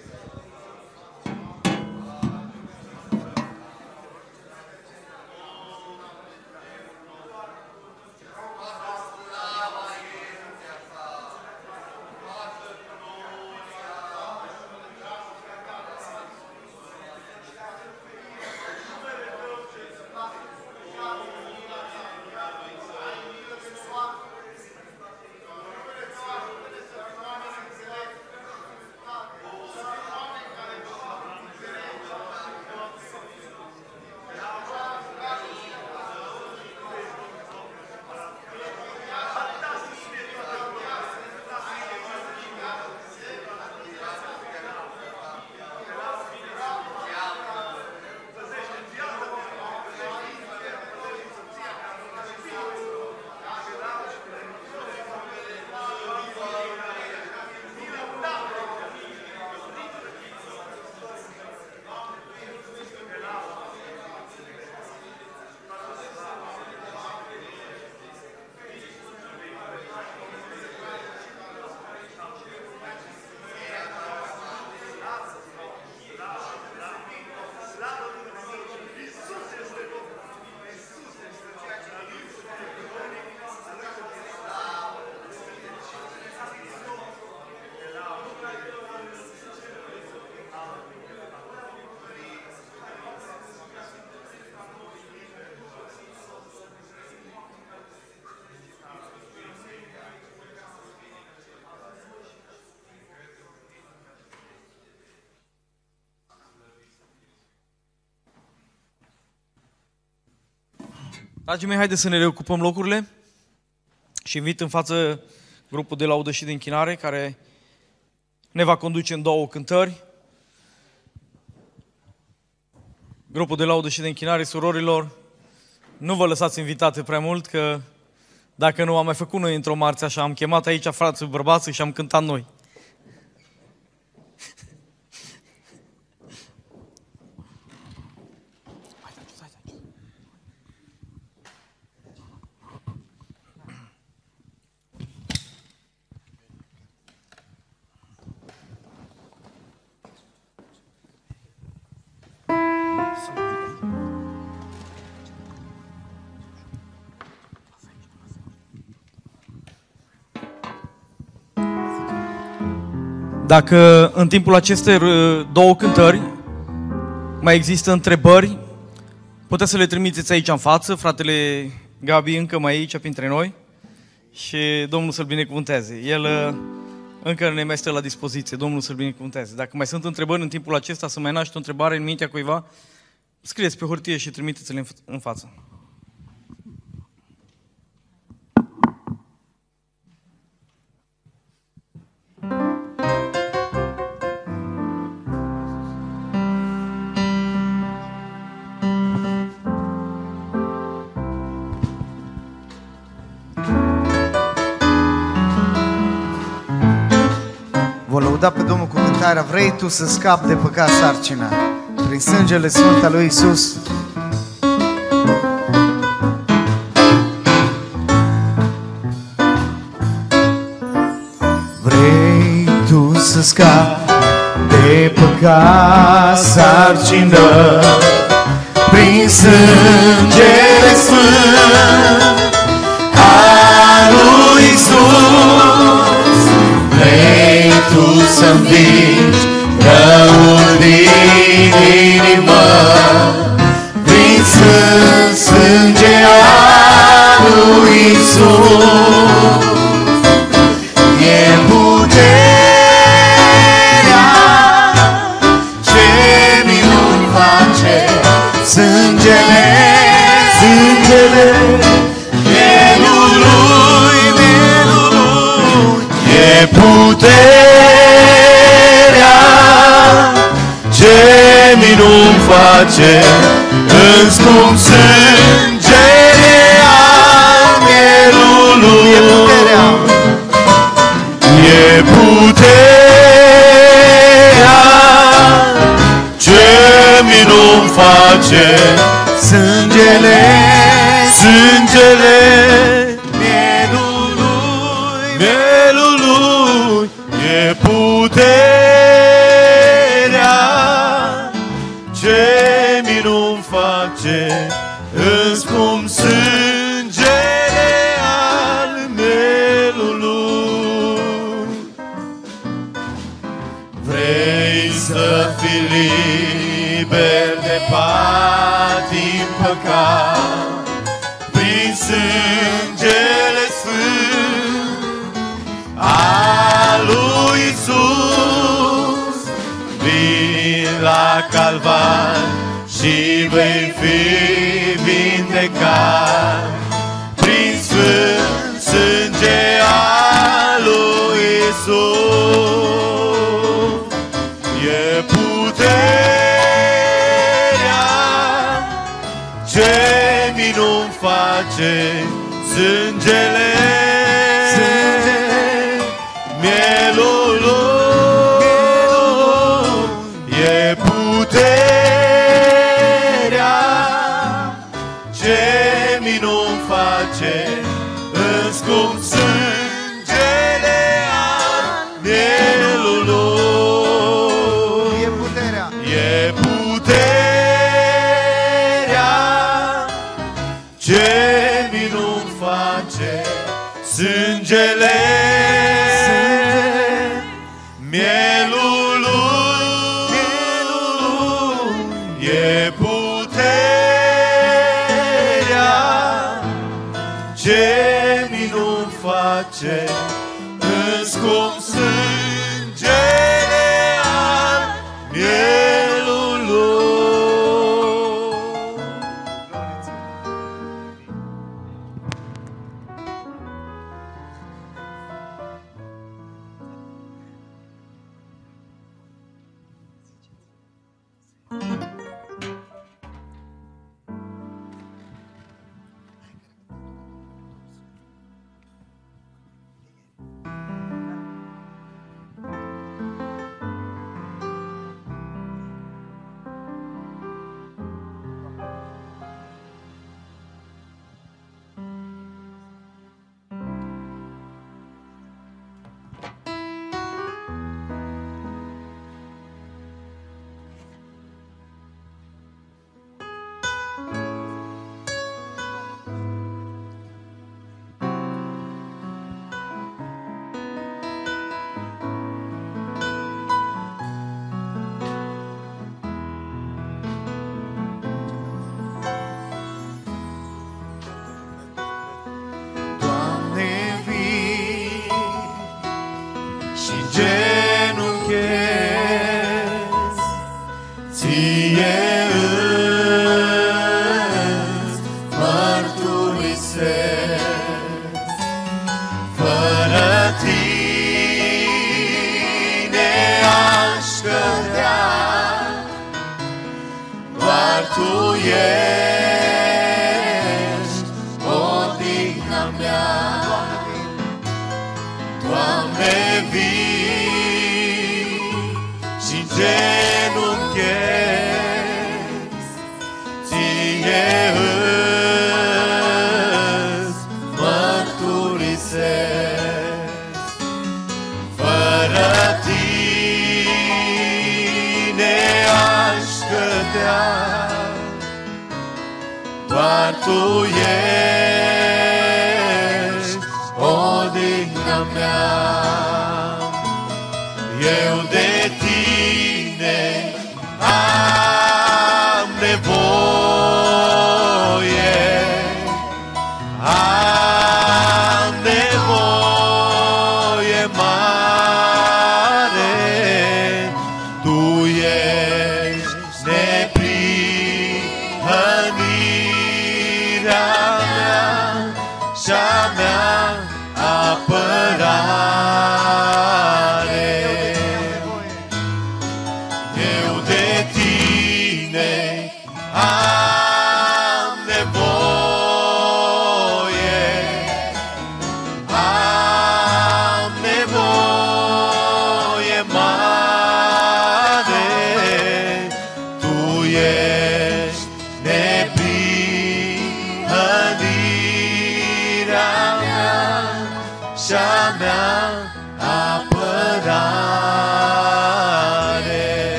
Dragii mei, haideți să ne reocupăm locurile și invit în față grupul de laudă și de închinare care ne va conduce în două cântări. Grupul de laudă și de închinare, surorilor, nu vă lăsați invitate prea mult, că dacă nu am mai făcut noi într-o marți așa, am chemat aici frații bărbații și am cântat noi. Dacă în timpul acestei uh, două cântări mai există întrebări, puteți să le trimiteți aici în față, fratele Gabi încă mai aici printre noi și Domnul să-l binecuvânteze. El uh, încă ne mai stă la dispoziție, Domnul să-l binecuvânteze. Dacă mai sunt întrebări în timpul acesta, să mai naște o întrebare în mintea cuiva, scrieți pe hârtie și trimiteți-le în față. lăuda pe Domnul cu cântarea Vrei tu să scapi de păcat sarcina Prin sângele sfânt al lui Isus. Vrei tu să scapi de păcat sarcina Prin sângele sfânt al lui Iisus tu să învingi răul din inimă, prin sânge al lui Iisus. nu-mi face Îmi spun sângele al E puterea E puterea Ce nu face Sângele Sângele Chile.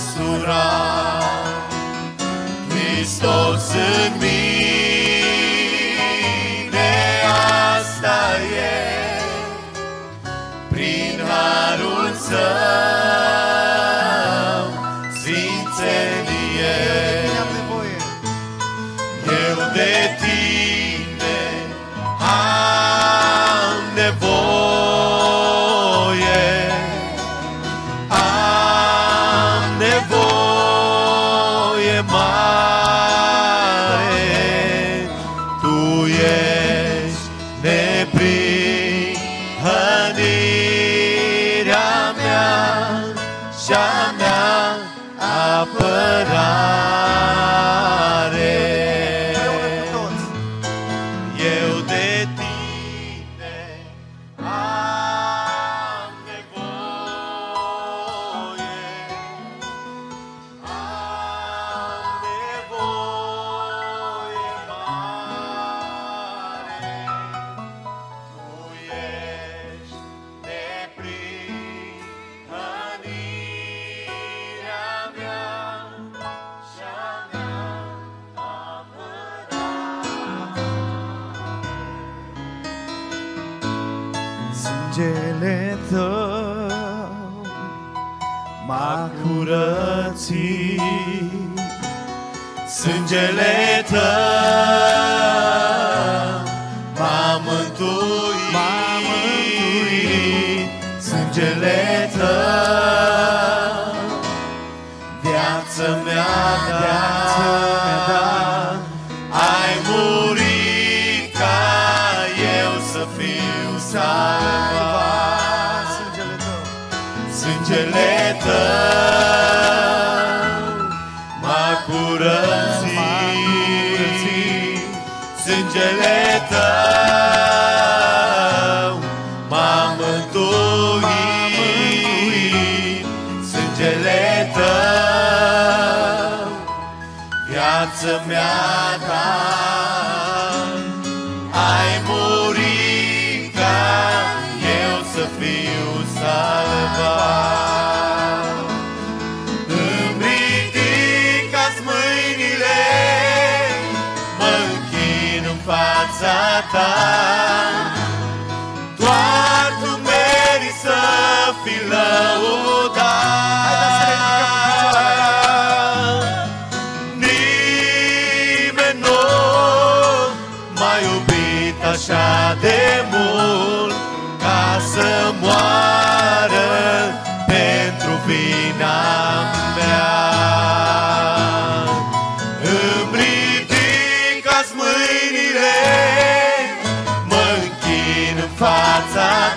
doçura.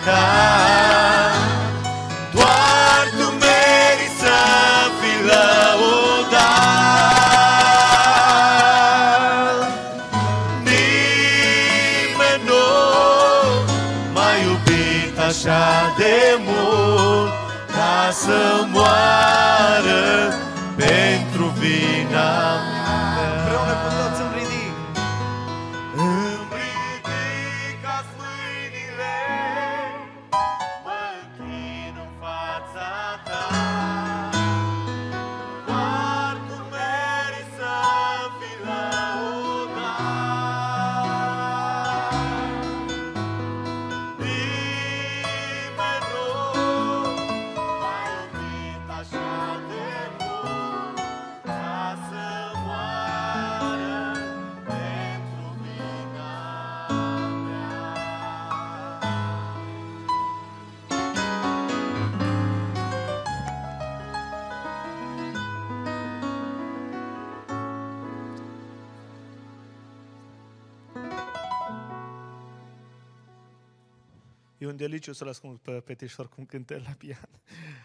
cada o să-l ascund pe petișor cum cântă la pian.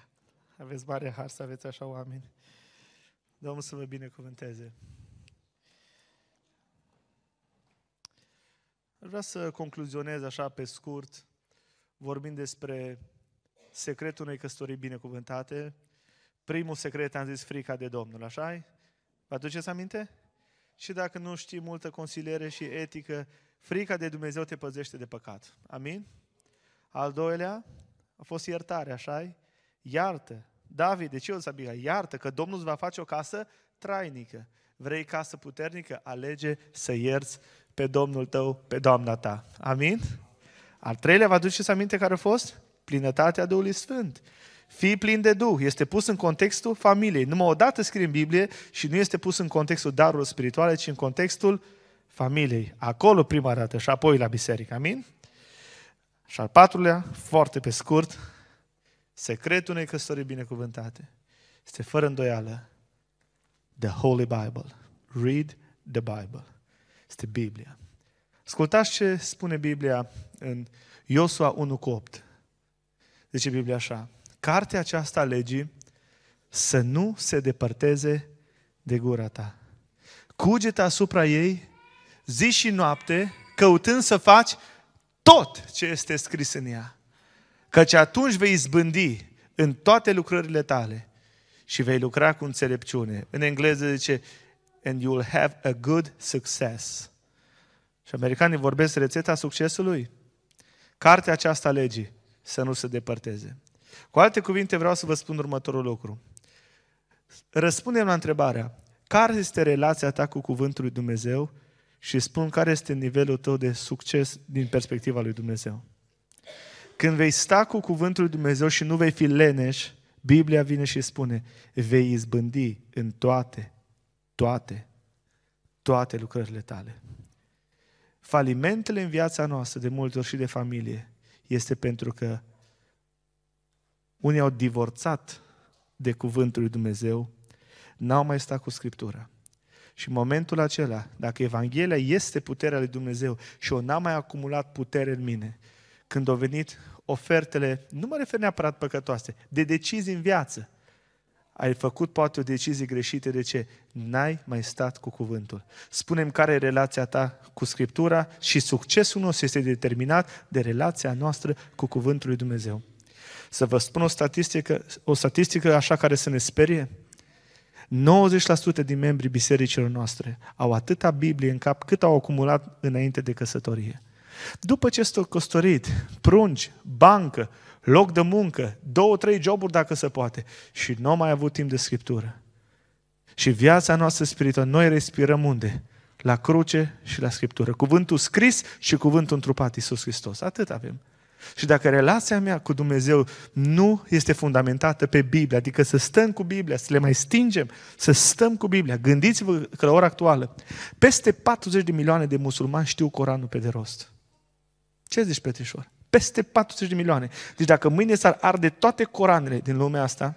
(laughs) Aveți mare har să aveți așa oameni. Domnul să vă binecuvânteze. Vreau să concluzionez așa pe scurt, vorbind despre secretul unei căsătorii binecuvântate. Primul secret am zis frica de Domnul, așa -i? Vă aduceți aminte? Și dacă nu știi multă consiliere și etică, frica de Dumnezeu te păzește de păcat. Amin? Al doilea a fost iertare, așa Iartă. David, de ce o să abiga? Iartă că Domnul îți va face o casă trainică. Vrei casă puternică? Alege să ierți pe Domnul tău, pe Doamna ta. Amin? Al treilea, vă aduceți aminte care a fost? Plinătatea Duhului Sfânt. Fii plin de Duh. Este pus în contextul familiei. Numai odată scrie în Biblie și nu este pus în contextul darurilor spirituale, ci în contextul familiei. Acolo prima dată și apoi la biserică. Amin? Și al patrulea, foarte pe scurt, secretul unei căsătorii binecuvântate este fără îndoială The Holy Bible. Read the Bible. Este Biblia. Ascultați ce spune Biblia în Iosua 1 cu 8. Zice Biblia așa. Cartea aceasta a legii să nu se depărteze de gura ta. Cugeta asupra ei zi și noapte, căutând să faci tot ce este scris în ea, căci atunci vei izbândi în toate lucrările tale și vei lucra cu înțelepciune. În engleză zice, and you will have a good success. Și americanii vorbesc rețeta succesului. Cartea aceasta legii să nu se depărteze. Cu alte cuvinte vreau să vă spun următorul lucru. Răspundem la întrebarea, care este relația ta cu Cuvântul lui Dumnezeu și spun care este nivelul tău de succes din perspectiva lui Dumnezeu. Când vei sta cu cuvântul lui Dumnezeu și nu vei fi leneș, Biblia vine și spune, vei izbândi în toate, toate, toate lucrările tale. Falimentele în viața noastră, de multe ori și de familie, este pentru că unii au divorțat de cuvântul lui Dumnezeu, n-au mai stat cu Scriptura. Și în momentul acela, dacă Evanghelia este puterea lui Dumnezeu și eu n-am mai acumulat putere în mine, când au venit ofertele, nu mă refer neapărat păcătoase, de decizii în viață, ai făcut poate o decizie greșită, de ce? N-ai mai stat cu cuvântul. Spunem care e relația ta cu Scriptura și succesul nostru este determinat de relația noastră cu cuvântul lui Dumnezeu. Să vă spun o statistică, o statistică așa care să ne sperie. 90% din membrii bisericilor noastre au atâta Biblie în cap cât au acumulat înainte de căsătorie. După ce s-au prunci, bancă, loc de muncă, două, trei joburi dacă se poate și nu au mai avut timp de Scriptură. Și viața noastră spirituală, noi respirăm unde? La cruce și la Scriptură. Cuvântul scris și cuvântul întrupat Iisus Hristos. Atât avem. Și dacă relația mea cu Dumnezeu nu este fundamentată pe Biblie, adică să stăm cu Biblia, să le mai stingem, să stăm cu Biblia. Gândiți-vă că la ora actuală, peste 40 de milioane de musulmani știu Coranul pe de rost. Ce zici, Petrișor? Peste 40 de milioane. Deci dacă mâine s-ar arde toate Coranele din lumea asta,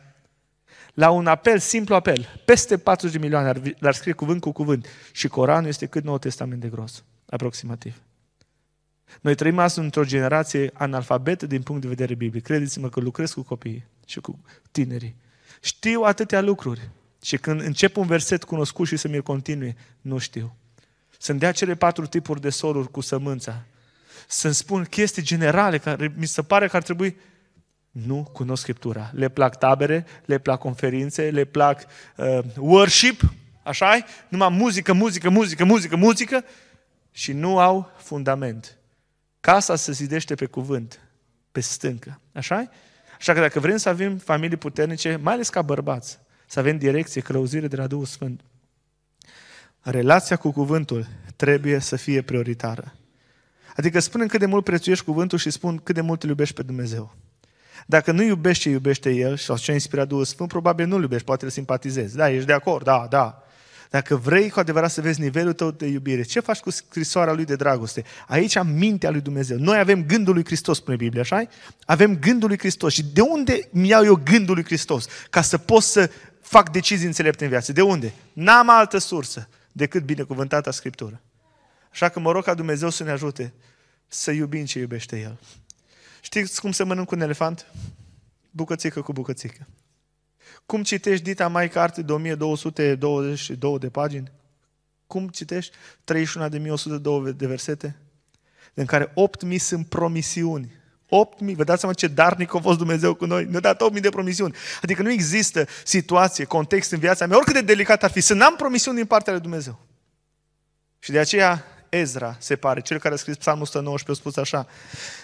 la un apel, simplu apel, peste 40 de milioane ar, ar scrie cuvânt cu cuvânt. Și Coranul este cât nou Testament de gros, aproximativ. Noi trăim astăzi într-o generație analfabetă din punct de vedere biblic. Credeți-mă că lucrez cu copiii și cu tinerii. Știu atâtea lucruri. Și când încep un verset cunoscut și să mi-l continue, nu știu. Sunt de acele patru tipuri de soruri cu sămânța. Să-mi spun chestii generale care mi se pare că ar trebui nu cunosc Scriptura. Le plac tabere, le plac conferințe, le plac uh, worship, așa -i? Numai muzică, muzică, muzică, muzică, muzică și nu au fundament. Casa se zidește pe cuvânt, pe stâncă. așa Așa că dacă vrem să avem familii puternice, mai ales ca bărbați, să avem direcție, călăuzire de la Duhul Sfânt, relația cu cuvântul trebuie să fie prioritară. Adică spunem cât de mult prețuiești cuvântul și spun cât de mult îl iubești pe Dumnezeu. Dacă nu iubești ce iubește El sau ce a inspirat Duhul Sfânt, probabil nu-L iubești, poate îl simpatizezi. Da, ești de acord, da, da. Dacă vrei cu adevărat să vezi nivelul tău de iubire, ce faci cu scrisoarea lui de dragoste? Aici am mintea lui Dumnezeu. Noi avem gândul lui Hristos, spune Biblia, așa Avem gândul lui Hristos. Și de unde mi iau eu gândul lui Hristos? Ca să pot să fac decizii înțelepte în viață. De unde? N-am altă sursă decât binecuvântata Scriptură. Așa că mă rog ca Dumnezeu să ne ajute să iubim ce iubește El. Știți cum se mănânc un elefant? Bucățică cu bucățică. Cum citești Dita mai carte de 1222 de pagini? Cum citești 31.102 de versete? În care 8.000 sunt promisiuni. 8.000, vă dați seama ce darnic a fost Dumnezeu cu noi? Ne-a dat 8.000 de promisiuni. Adică nu există situație, context în viața mea, oricât de delicat ar fi, să n-am promisiuni din partea lui Dumnezeu. Și de aceea Ezra, se pare, cel care a scris psalmul 119, a spus așa,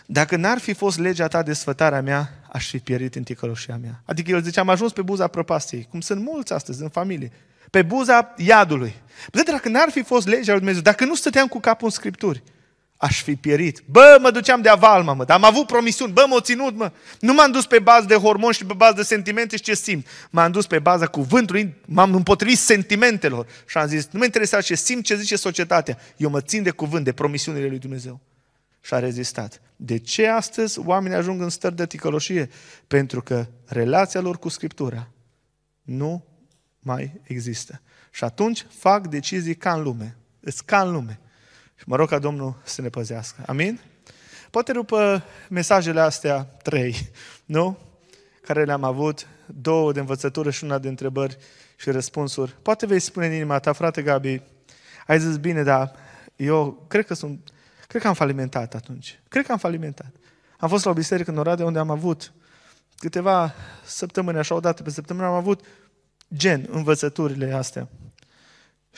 dacă n-ar fi fost legea ta de sfătarea mea, aș fi pierit în ticăloșia mea. Adică el zice, am ajuns pe buza prăpastiei, cum sunt mulți astăzi în familie, pe buza iadului. Bă, dacă n-ar fi fost legea lui Dumnezeu, dacă nu stăteam cu capul în Scripturi, aș fi pierit. Bă, mă duceam de avalmă, mă, dar am avut promisiuni, bă, m-au ținut, mă. Nu m-am dus pe bază de hormoni și pe bază de sentimente și ce simt. M-am dus pe baza cuvântului, m-am împotrivit sentimentelor și am zis, nu mă interesează ce simt, ce zice societatea. Eu mă țin de cuvânt, de promisiunile lui Dumnezeu. Și a rezistat. De ce astăzi oamenii ajung în stări de ticăloșie? Pentru că relația lor cu Scriptura nu mai există. Și atunci fac decizii ca în lume. Îți ca în lume și mă rog ca Domnul să ne păzească. Amin? Poate după mesajele astea trei, (laughs) nu? Care le-am avut, două de învățătură și una de întrebări și răspunsuri. Poate vei spune în inima ta, frate Gabi, ai zis bine, dar eu cred că sunt, cred că am falimentat atunci. Cred că am falimentat. Am fost la o biserică în Oradea unde am avut câteva săptămâni, așa o dată pe săptămână, am avut gen învățăturile astea.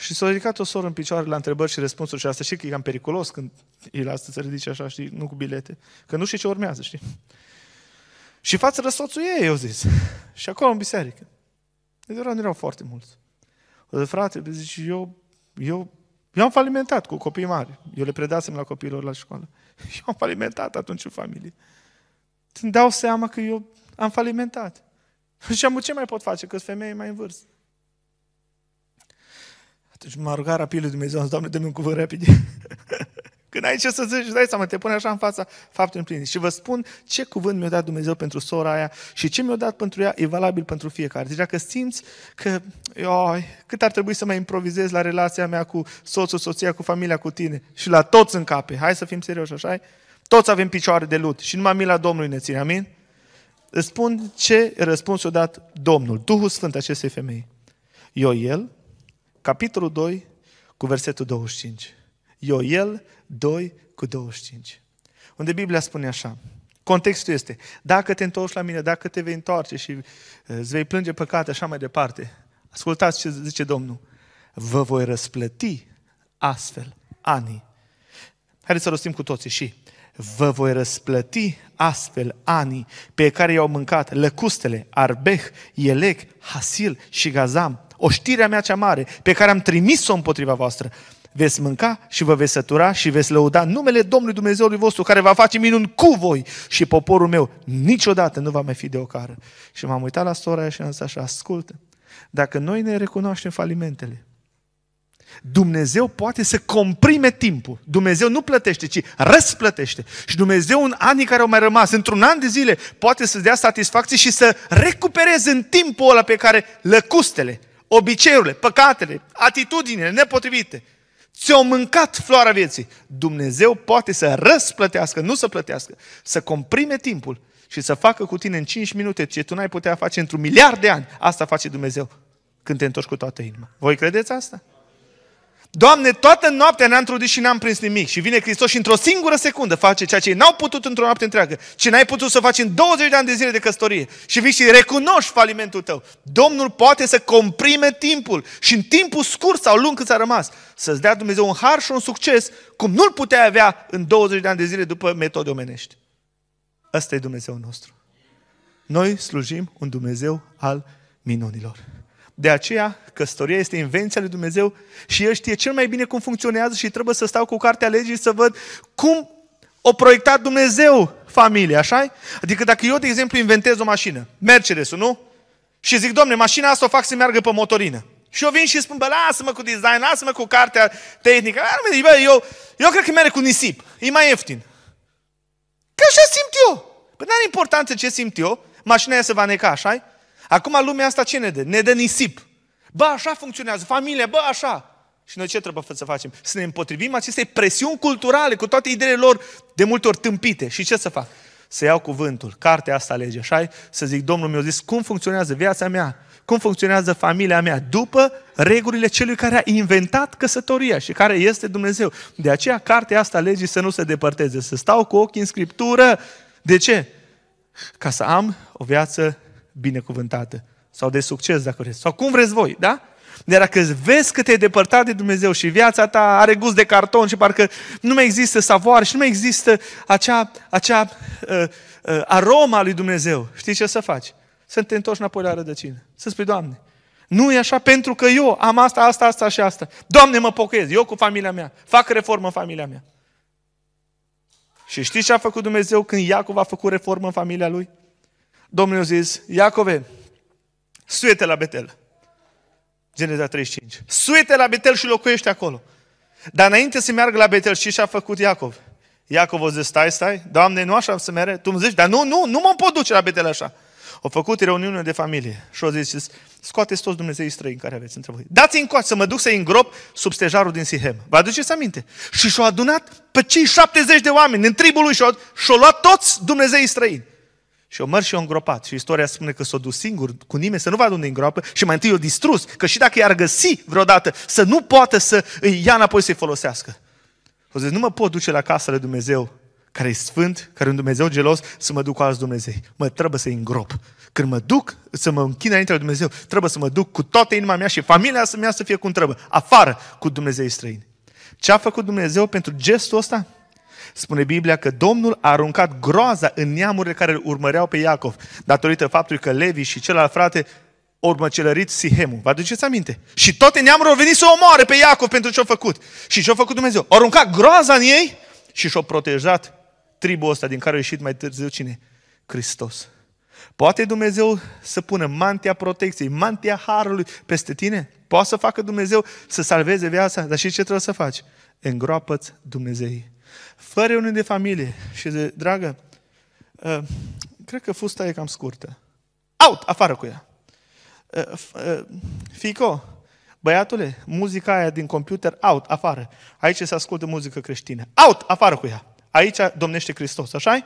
Și s-a ridicat o soră în picioare la întrebări și răspunsuri și asta știi că e cam periculos când el asta se ridice așa, știi, nu cu bilete. Că nu știi ce urmează, știi? Și față de soțul ei, eu zis. și acolo în biserică. Erau, erau foarte mulți. O de frate, zice, eu, eu, eu am falimentat cu copii mari. Eu le predasem la copiilor la școală. (laughs) Eu am falimentat atunci în familie. Îmi dau seama că eu am falimentat. Și am ce mai pot face, că femeie mai în vârstă. Atunci deci m-a rugat rapid lui Dumnezeu, zis, Doamne, dă-mi un cuvânt rapid. (laughs) Când ai ce să zici, dai seama, te pune așa în fața faptului împlinit. Și vă spun ce cuvânt mi-a dat Dumnezeu pentru sora aia și ce mi-a dat pentru ea e valabil pentru fiecare. Deci dacă simți că, oi, cât ar trebui să mai improvizez la relația mea cu soțul, soția, cu familia, cu tine și la toți cape, hai să fim serioși, așa Toți avem picioare de lut și numai mila Domnului ne ține, amin? Spun ce răspuns i-a dat Domnul, Duhul Sfânt acestei femei. Eu el, capitolul 2, cu versetul 25. Ioel 2 cu 25. Unde Biblia spune așa. Contextul este, dacă te întorci la mine, dacă te vei întoarce și uh, îți vei plânge păcate, așa mai departe, ascultați ce zice Domnul, vă voi răsplăti astfel anii. Haideți să rostim cu toții și vă voi răsplăti astfel anii pe care i-au mâncat lăcustele, arbeh, elec, hasil și gazam, o știrea mea cea mare, pe care am trimis-o împotriva voastră, veți mânca și vă veți sătura și veți lăuda numele Domnului Dumnezeului vostru, care va face minuni cu voi și poporul meu niciodată nu va mai fi de ocară. Și m-am uitat la sora și am zis așa, ascultă, dacă noi ne recunoaștem falimentele, Dumnezeu poate să comprime timpul. Dumnezeu nu plătește, ci răsplătește. Și Dumnezeu în anii care au mai rămas, într-un an de zile, poate să dea satisfacție și să recupereze în timpul ăla pe care lăcustele, obiceiurile, păcatele, atitudinile nepotrivite, ți-au mâncat floarea vieții, Dumnezeu poate să răsplătească, nu să plătească, să comprime timpul și să facă cu tine în 5 minute ce tu n-ai putea face într-un miliard de ani. Asta face Dumnezeu când te întorci cu toată inima. Voi credeți asta? Doamne, toată noaptea ne-am trudit și n-am prins nimic. Și vine Hristos și într-o singură secundă face ceea ce n-au putut într-o noapte întreagă. Ce n-ai putut să faci în 20 de ani de zile de căsătorie. Și vii și recunoști falimentul tău. Domnul poate să comprime timpul și în timpul scurt sau lung cât s-a rămas. Să-ți dea Dumnezeu un har și un succes cum nu-l puteai avea în 20 de ani de zile după metode omenești. Ăsta e Dumnezeu nostru. Noi slujim un Dumnezeu al minunilor. De aceea, căsătoria este invenția lui Dumnezeu și El știe cel mai bine cum funcționează și trebuie să stau cu cartea legii să văd cum o proiectat Dumnezeu familie, așa Adică dacă eu, de exemplu, inventez o mașină, Mercedes-ul, nu? Și zic, domne, mașina asta o fac să meargă pe motorină. Și eu vin și spun, bă, lasă-mă cu design, lasă-mă cu cartea tehnică. Bă, eu, eu cred că merge cu nisip, e mai ieftin. Că așa simt eu. Păi nu are importanță ce simt eu, mașina aia se va neca, așa Acum lumea asta ce ne dă? Ne dă nisip. Bă, așa funcționează, familia, bă, așa. Și noi ce trebuie să facem? Să ne împotrivim acestei presiuni culturale cu toate ideile lor de multe ori tâmpite. Și ce să fac? Să iau cuvântul, cartea asta lege, așa Să zic, Domnul mi-a zis, cum funcționează viața mea? Cum funcționează familia mea? După regulile celui care a inventat căsătoria și care este Dumnezeu. De aceea, cartea asta legii să nu se depărteze, să stau cu ochii în Scriptură. De ce? Ca să am o viață binecuvântată sau de succes, dacă vreți, sau cum vreți voi, da? Dar dacă vezi că te-ai depărtat de Dumnezeu și viața ta are gust de carton și parcă nu mai există savoare și nu mai există acea, acea uh, uh, aroma lui Dumnezeu, știi ce să faci? Să te întorci înapoi la rădăcină. Să spui, Doamne, nu e așa pentru că eu am asta, asta, asta și asta. Doamne, mă pocăiesc, eu cu familia mea. Fac reformă în familia mea. Și știi ce a făcut Dumnezeu când Iacov a făcut reformă în familia lui? Domnul i-a zis, Iacove, suie la Betel. Geneza 35. Suie la Betel și locuiește acolo. Dar înainte să meargă la Betel, și ce a făcut Iacov? Iacov a zis, stai, stai, Doamne, nu așa să mere? Tu îmi zici, dar nu, nu, nu mă pot duce la Betel așa. Au făcut reuniune de familie și au zis, scoateți toți Dumnezeii străini care aveți între voi. Dați-i încoace să mă duc să-i îngrop sub stejarul din Sihem. Vă aduceți aminte? Și și-au adunat pe cei 70 de oameni în tribul lui și și-au luat toți Dumnezeii străini. Și o măr și o îngropat. Și istoria spune că s-o dus singur, cu nimeni, să nu vadă unde îngroapă și mai întâi o distrus, că și dacă i-ar găsi vreodată, să nu poată să îi ia înapoi să-i folosească. O zis, nu mă pot duce la casa lui Dumnezeu, care e sfânt, care e un Dumnezeu gelos, să mă duc cu alți Dumnezei. Mă, trebuie să-i îngrop. Când mă duc să mă închin înainte lui Dumnezeu, trebuie să mă duc cu toată inima mea și familia mea să fie cum trebuie, afară cu Dumnezei străini. Ce a făcut Dumnezeu pentru gestul ăsta? spune Biblia că Domnul a aruncat groaza în neamurile care îl urmăreau pe Iacov, datorită faptului că Levi și celălalt frate au măcelărit Sihemul. Vă aduceți aminte? Și toate neamurile au venit să o omoare pe Iacov pentru ce-a făcut. Și ce-a făcut Dumnezeu? A aruncat groaza în ei și și-a protejat tribul ăsta din care a ieșit mai târziu cine? Hristos. Poate Dumnezeu să pună mantia protecției, mantia harului peste tine? Poate să facă Dumnezeu să salveze viața, dar și ce trebuie să faci? Îngroapă-ți Dumnezeii fără unii de familie. Și de dragă, uh, cred că fusta e cam scurtă. Out! Afară cu ea! Uh, uh, fico, băiatule, muzica aia din computer, out, afară. Aici se ascultă muzică creștină. Out! Afară cu ea! Aici domnește Hristos, așa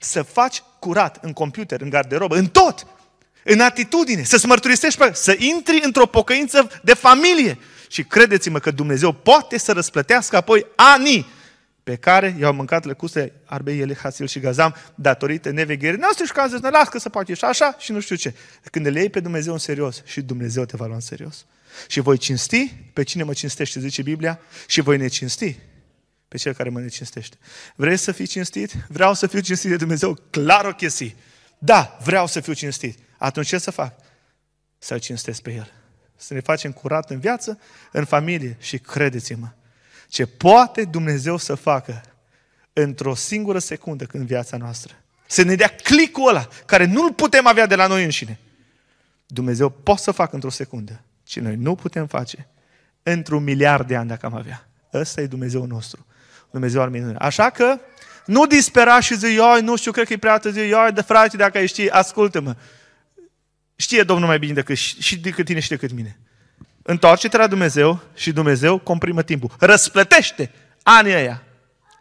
Să faci curat în computer, în garderobă, în tot! În atitudine, să-ți mărturisești, să intri într-o pocăință de familie. Și credeți-mă că Dumnezeu poate să răsplătească apoi ani pe care i-au mâncat lăcuse arbei ele Hasil și Gazam datorită nevegherii noastre și că am zis, ne las că se poate și așa și nu știu ce. Când le iei pe Dumnezeu în serios și Dumnezeu te va lua în serios. Și voi cinsti pe cine mă cinstește, zice Biblia, și voi ne cinsti pe cel care mă cinstește. Vrei să fii cinstit? Vreau să fiu cinstit de Dumnezeu. Clar o chestie. Da, vreau să fiu cinstit. Atunci ce să fac? Să-L cinstesc pe El. Să ne facem curat în viață, în familie și credeți-mă, ce poate Dumnezeu să facă într-o singură secundă când viața noastră. Să ne dea clicul ăla, care nu-l putem avea de la noi înșine. Dumnezeu poate să facă într-o secundă, ce noi nu putem face într-un miliard de ani dacă am avea. Ăsta e Dumnezeu nostru. Dumnezeu al minunii. Așa că nu dispera și zi, ioi, nu știu, cred că e prea târziu, ioi, de frate, dacă ai ști, ascultă-mă. Știe Domnul mai bine decât, și decât tine și decât mine întoarce-te la Dumnezeu și Dumnezeu comprimă timpul. Răsplătește anii aia.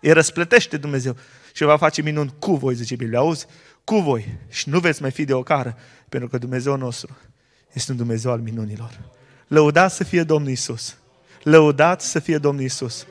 e răsplătește Dumnezeu și va face minuni cu voi, zice Biblia. Auzi? Cu voi. Și nu veți mai fi de ocară, pentru că Dumnezeu nostru este un Dumnezeu al minunilor. Lăudați să fie Domnul Isus. Lăudați să fie Domnul Isus.